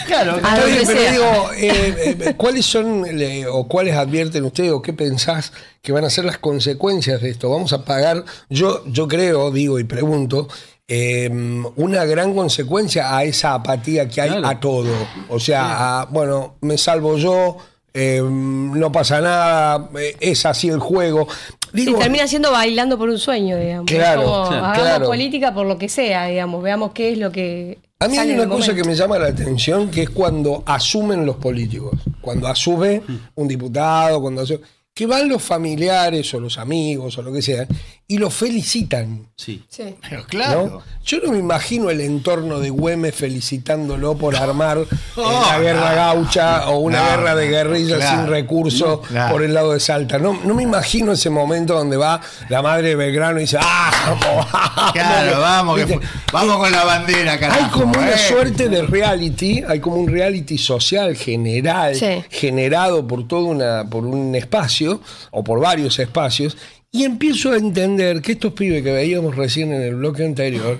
Claro, digo, eh, eh, ¿cuáles son o cuáles advierten ustedes o qué pensás que van a ser las consecuencias de esto? Vamos a pagar, yo, yo creo, digo y pregunto, Em, una gran consecuencia a esa apatía que hay a todo. O sea, bueno, me salvo yo, em, no pasa nada, eh, es así el juego. termina siendo bailando por un sueño, digamos. Claro, política por lo que sea, digamos, veamos qué es lo que. A mí hay una cosa que me llama la atención, que es cuando asumen los políticos, cuando asume mm. un diputado, cuando asume, que van los familiares o los amigos o lo que sea, y lo felicitan. Sí. Pero claro. Yo no me imagino el entorno de Güemes felicitándolo por armar oh. una guerra ah. gaucha o una guerra de guerrillas sin recursos por el lado de Salta. No, no me imagino ese momento donde va la madre Belgrano y dice, ¡ah! claro, vamos, vamos con la bandera, carajo. Hay como una eh. suerte de reality, hay como un reality social general, generado por todo una, por un espacio, o por varios espacios, y empiezo a entender que estos pibes que veíamos recién en el bloque anterior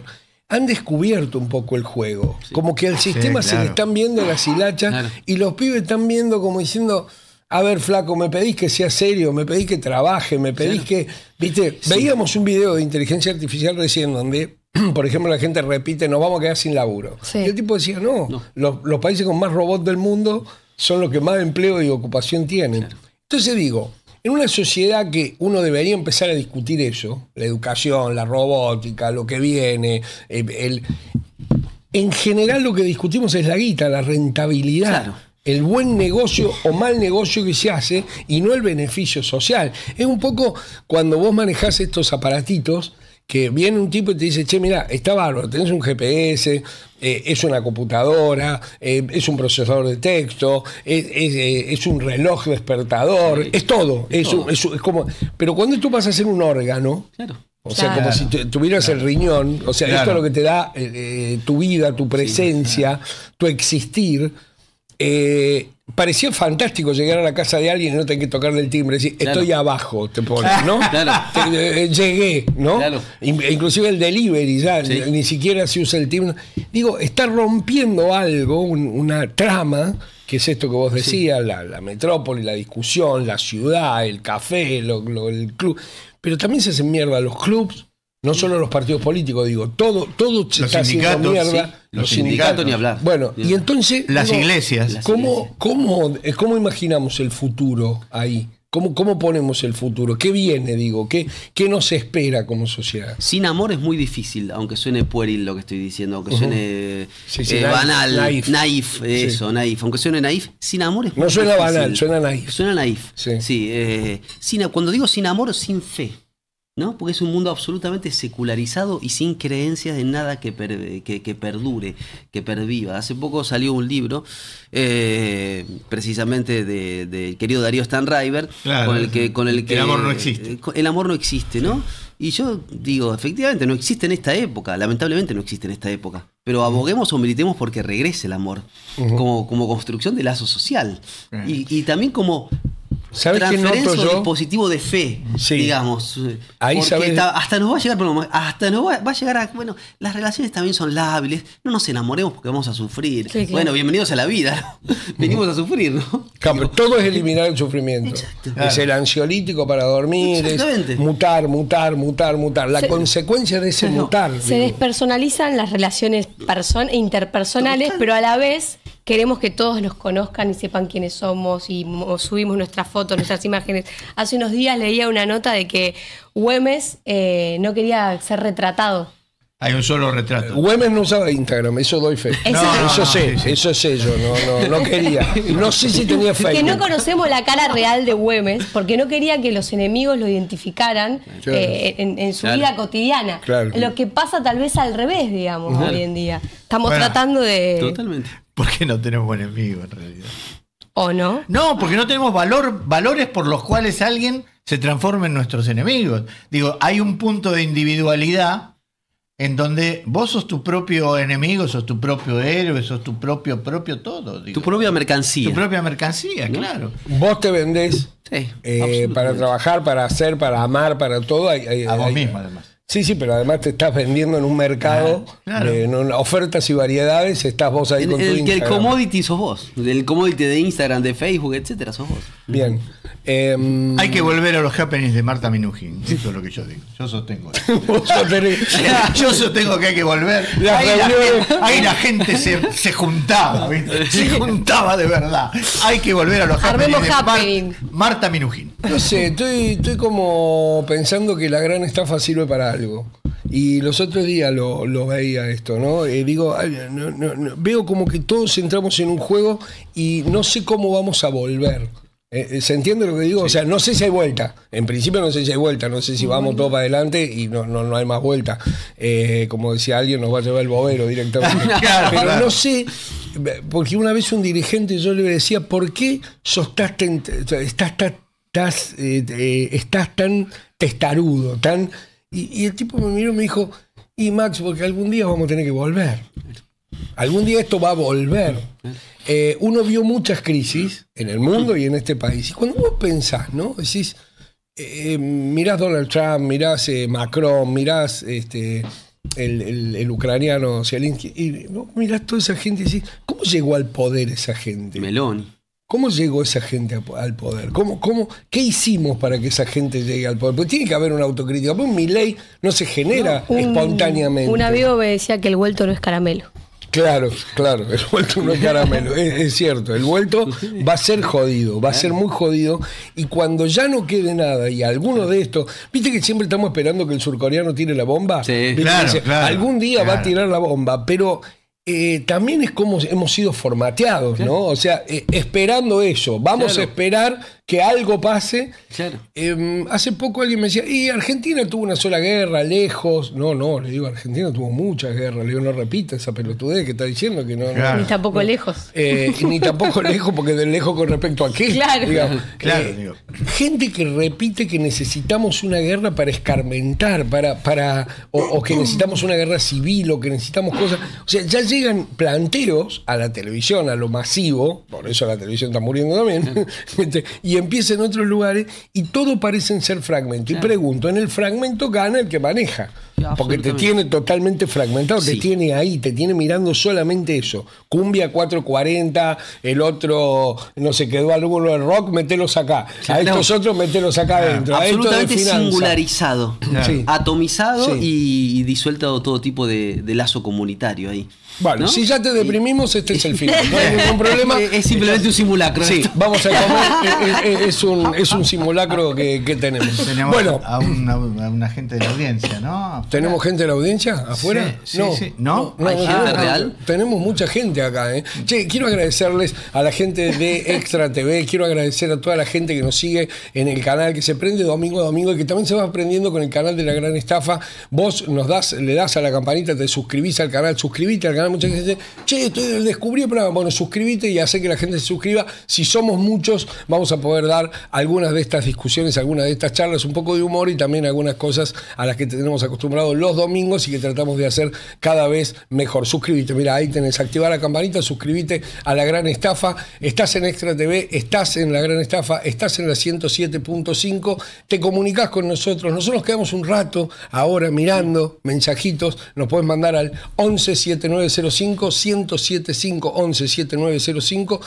han descubierto un poco el juego. Como que al sistema se le están viendo las hilachas y los pibes están viendo como diciendo, a ver, flaco, me pedís que sea serio, me pedís que trabaje, me pedís que... Viste, veíamos un video de inteligencia artificial recién donde, por ejemplo, la gente repite, nos vamos a quedar sin laburo. Y el tipo decía, no, Los, los, países con más robots del mundo son los que más empleo y ocupación tienen. Entonces digo, en una sociedad que uno debería empezar a discutir eso, la educación, la robótica, lo que viene, eh, el, en general lo que discutimos es la guita, la rentabilidad. El buen negocio o mal negocio que se hace y no el beneficio social. Es un poco cuando vos manejás estos aparatitos que viene un tipo y te dice, che, mira, está bárbaro, tenés un GPS, eh, es una computadora, eh, es un procesador de texto, es, eh, un reloj despertador, es todo. es, como, pero cuando tú vas a ser un órgano, o sea, como si tuvieras el riñón, o sea, esto es lo que te da tu vida, tu presencia, tu existir. Pareció fantástico llegar a la casa de alguien y no tener que tocar el timbre, decir, estoy abajo, te pones, ¿no? Claro. Eh, eh, llegué, ¿no? Claro. Inclusive el delivery ya, ni, siquiera se usa el timbre. Digo, está rompiendo algo, una trama, que es esto que vos decías, la, metrópoli, la discusión, la ciudad, el café, el club. Pero también se hacen mierda los clubs, no solo los partidos políticos, digo, todo, todo los está sindicatos, mierda. los, sindicatos, ni hablar. Bueno, y entonces. Las iglesias. ¿cómo, cómo, eh, ¿Cómo imaginamos el futuro ahí? ¿Cómo, ¿Cómo, ponemos el futuro? ¿Qué viene, digo? ¿Qué, ¿Qué nos espera como sociedad? Sin amor es muy difícil, aunque suene pueril lo que estoy diciendo, aunque suene eh, banal, naif, eso, naif. Aunque suene naif, sin amor es muy difícil. No suena banal, suena naif. Suena naif, sí. Eh, sin, cuando digo sin amor, sin fe. ¿no? Porque es un mundo absolutamente secularizado y sin creencias de nada que, que, perdure, que perviva. Hace poco salió un libro, eh, precisamente del de, querido Darío Stanriver, con el que... Con el, que, el amor no existe. Eh, el amor no existe, ¿no? Y yo digo, efectivamente, no existe en esta época, lamentablemente no existe en esta época, pero aboguemos o militemos porque regrese el amor, como, como construcción de lazo social y también como ¿Sabes transferencia qué noto dispositivo de fe, digamos. Ahí sabemos. hasta nos va a llegar, hasta nos va, a llegar a, bueno, las relaciones también son lábiles, no nos enamoremos porque vamos a sufrir. Bueno, bienvenidos a la vida, venimos a sufrir, ¿no? todo es eliminar el sufrimiento. Es el ansiolítico para dormir, mutar, mutar, mutar, mutar. La consecuencia de ese mutar. Se despersonalizan las relaciones e interpersonales, pero a la vez queremos que todos nos conozcan y sepan quiénes somos y subimos nuestras fotos, nuestras imágenes. Hace unos días leía una nota de que Güemes eh, no quería ser retratado. Hay un solo retrato. Güemes no usaba Instagram, eso doy fe. eso sé, eso no, quería. No sé si tenía fe. Que no conocemos la cara real de Güemes, porque no quería que los enemigos lo identificaran eh, en, su vida cotidiana. Lo que pasa tal vez al revés, digamos, hoy en día. Estamos tratando de... Totalmente porque no tenemos enemigos, en realidad. ¿O no? No, porque no tenemos valor, valores por los cuales alguien se transforme en nuestros enemigos. Digo, hay un punto de individualidad en donde vos sos tu propio enemigo, sos tu propio héroe, sos tu propio propio todo. Tu propia mercancía. Tu propia mercancía, claro. Vos te vendés eh, para trabajar, para hacer, para amar, para todo. a vos mismo, además. Sí, sí, pero además te estás vendiendo en un mercado ah, en ofertas y variedades, estás vos ahí con tu el, El commodity sos vos, el commodity de Instagram, de Facebook, etcétera, sos vos. Bien. Em, hay que volver a los happenings de Marta Minujín. Eso es lo que yo digo. Yo sostengo. yo sostengo que hay que volver. ahí, la, gente se, se juntaba, se juntaba de verdad. Hay que volver a los happenings. De Marta Minujín. No sé, estoy, estoy como pensando que la gran estafa sirve para y los otros días lo, veía esto, ¿no? digo, veo como que todos entramos en un juego y no sé cómo vamos a volver. Eh, eh, ¿Se entiende lo que digo? O sea, no sé si hay vuelta. En principio no sé si hay vuelta. No sé si vamos todos para adelante y no, hay más vuelta. Eh, como decía alguien, nos va a llevar el bobero directamente. Pero no sé, porque una vez un dirigente yo le decía, ¿por qué sos estás, estás, estás tan testarudo, tan y, el tipo me miró y me dijo, y Max, porque algún día vamos a tener que volver. Algún día esto va a volver. Eh, uno vio muchas crisis en el mundo y en este país. Y cuando vos pensás, ¿no? Decís, eh, mirás Donald Trump, mirás eh, Macron, mirás este, el, ucraniano Zelensky, y vos mirás toda esa gente y decís, ¿cómo llegó al poder esa gente? Meloni. ¿Cómo llegó esa gente al poder? ¿Cómo, cómo, ¿Qué hicimos para que esa gente llegue al poder? Porque tiene que haber una autocrítica. Pues mi ley no se genera espontáneamente. Un amigo me decía que el vuelto no es caramelo. Claro, claro, el vuelto no es caramelo, es, cierto, el vuelto va a ser jodido, va a ser muy jodido y cuando ya no quede nada y alguno de estos, viste que siempre estamos esperando que el surcoreano tire la bomba, sí, claro, claro, algún día va a tirar la bomba, pero eh, también es como hemos sido formateados, ¿no? O sea, eh, esperando eso, vamos a esperar que algo pase. Em, hace poco alguien me decía, y Argentina tuvo una sola guerra, lejos. No, no, le digo, Argentina tuvo muchas guerras. Le digo, no repita esa pelotudez que está diciendo que no. ni tampoco lejos. Eh, ni tampoco lejos, porque de lejos con respecto a qué. Claro. Claro. Gente que repite que necesitamos una guerra para escarmentar, para, para, o, o que necesitamos una guerra civil, o que necesitamos cosas. O sea, ya llegan planteros a la televisión, a lo masivo, por eso la televisión está muriendo también, este, y empiezan en otros lugares y todo parecen ser fragmentos. Y pregunto, en el fragmento gana el que maneja. Porque te tiene totalmente fragmentado, te tiene ahí, te tiene mirando solamente eso. Cumbia 440, el otro no sé, quedó alguno de rock, metelos acá. A estos otros, metelos acá ah, adentro. A Absolutamente singularizado, atomizado y disuelto todo tipo de, lazo comunitario ahí. Bueno, si ya te deprimimos, este es el final. No hay ningún problema. Es simplemente un simulacro. vamos a comer. Eh, eh, eh, es, un, simulacro que, tenemos. tenemos. bueno, a una a un agente de la audiencia, ¿no? ¿Tenemos gente de la audiencia afuera? Sí, sí, no, no, hay gente real? Tenemos mucha gente acá. ¿eh? Che, quiero agradecerles a la gente de Extra TV, quiero agradecer a toda la gente que nos sigue en el canal, que se prende domingo a domingo y que también se va aprendiendo con el canal de la gran estafa. Vos nos das, le das a la campanita, te suscribís al canal, suscribite al canal. Mucha gente dice, che, estoy, descubriendo. el Bueno, suscríbete y hace que la gente se suscriba. Si somos muchos, vamos a poder dar algunas de estas discusiones, algunas de estas charlas, un poco de humor y también algunas cosas a las que tenemos acostumbrados los domingos y que tratamos de hacer cada vez mejor. Suscríbete, mira, ahí tenés, activar la campanita, suscríbete a La Gran Estafa, estás en Extra TV, estás en La Gran Estafa, estás en la 107.5, te comunicas con nosotros, nosotros quedamos un rato ahora mirando mensajitos, nos puedes mandar al 117905 1075 117905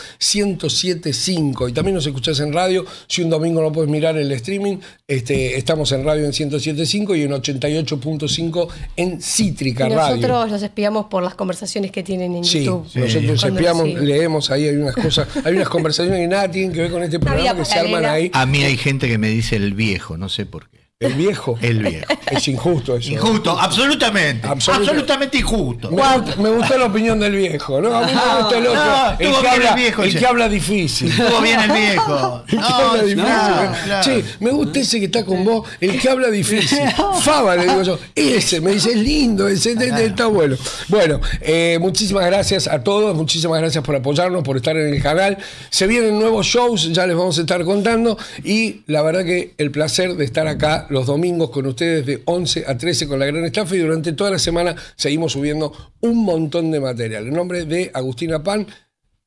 1075 y también nos escuchás en radio, si un domingo no puedes mirar el streaming, este, estamos en radio en 1075 y en 88. 5 en Cítrica nosotros Radio. Nosotros los espiamos por las conversaciones que tienen en YouTube. nosotros espiamos, leemos ahí, hay unas cosas, hay unas conversaciones que nada tienen que ver con este programa que se arman ahí. A mí hay gente que me dice el viejo, no sé por qué. El viejo. El viejo. Es injusto eso. Injusto, absolutamente. Absolutamente injusto. Me, gusta, gustó la opinión del viejo, ¿no? A mí me ah, gusta el otro. que habla, el, viejo, el que habla difícil. Estuvo bien el viejo. El que habla difícil. Sí, me gusta ese que está con vos, el que habla difícil. Faba, le digo yo. Ese, me dice, es lindo, ese está bueno. Bueno, eh, muchísimas gracias a todos, muchísimas gracias por apoyarnos, por estar en el canal. Se vienen nuevos shows, ya les vamos a estar contando. Y la verdad que el placer de estar acá los domingos con ustedes de 11 a 13 con la gran estafa y durante toda la semana seguimos subiendo un montón de material. En nombre de Agustina Pan,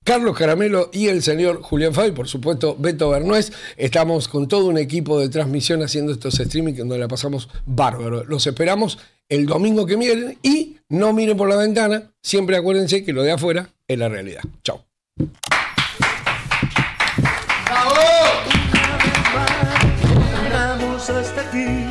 Carlos Caramelo y el señor Julián Fay, por supuesto Beto Bernués. Estamos con todo un equipo de transmisión haciendo estos streaming donde la pasamos bárbaro. Los esperamos el domingo que miren y no miren por la ventana. Siempre acuérdense que lo de afuera es la realidad. Chao. estás aqui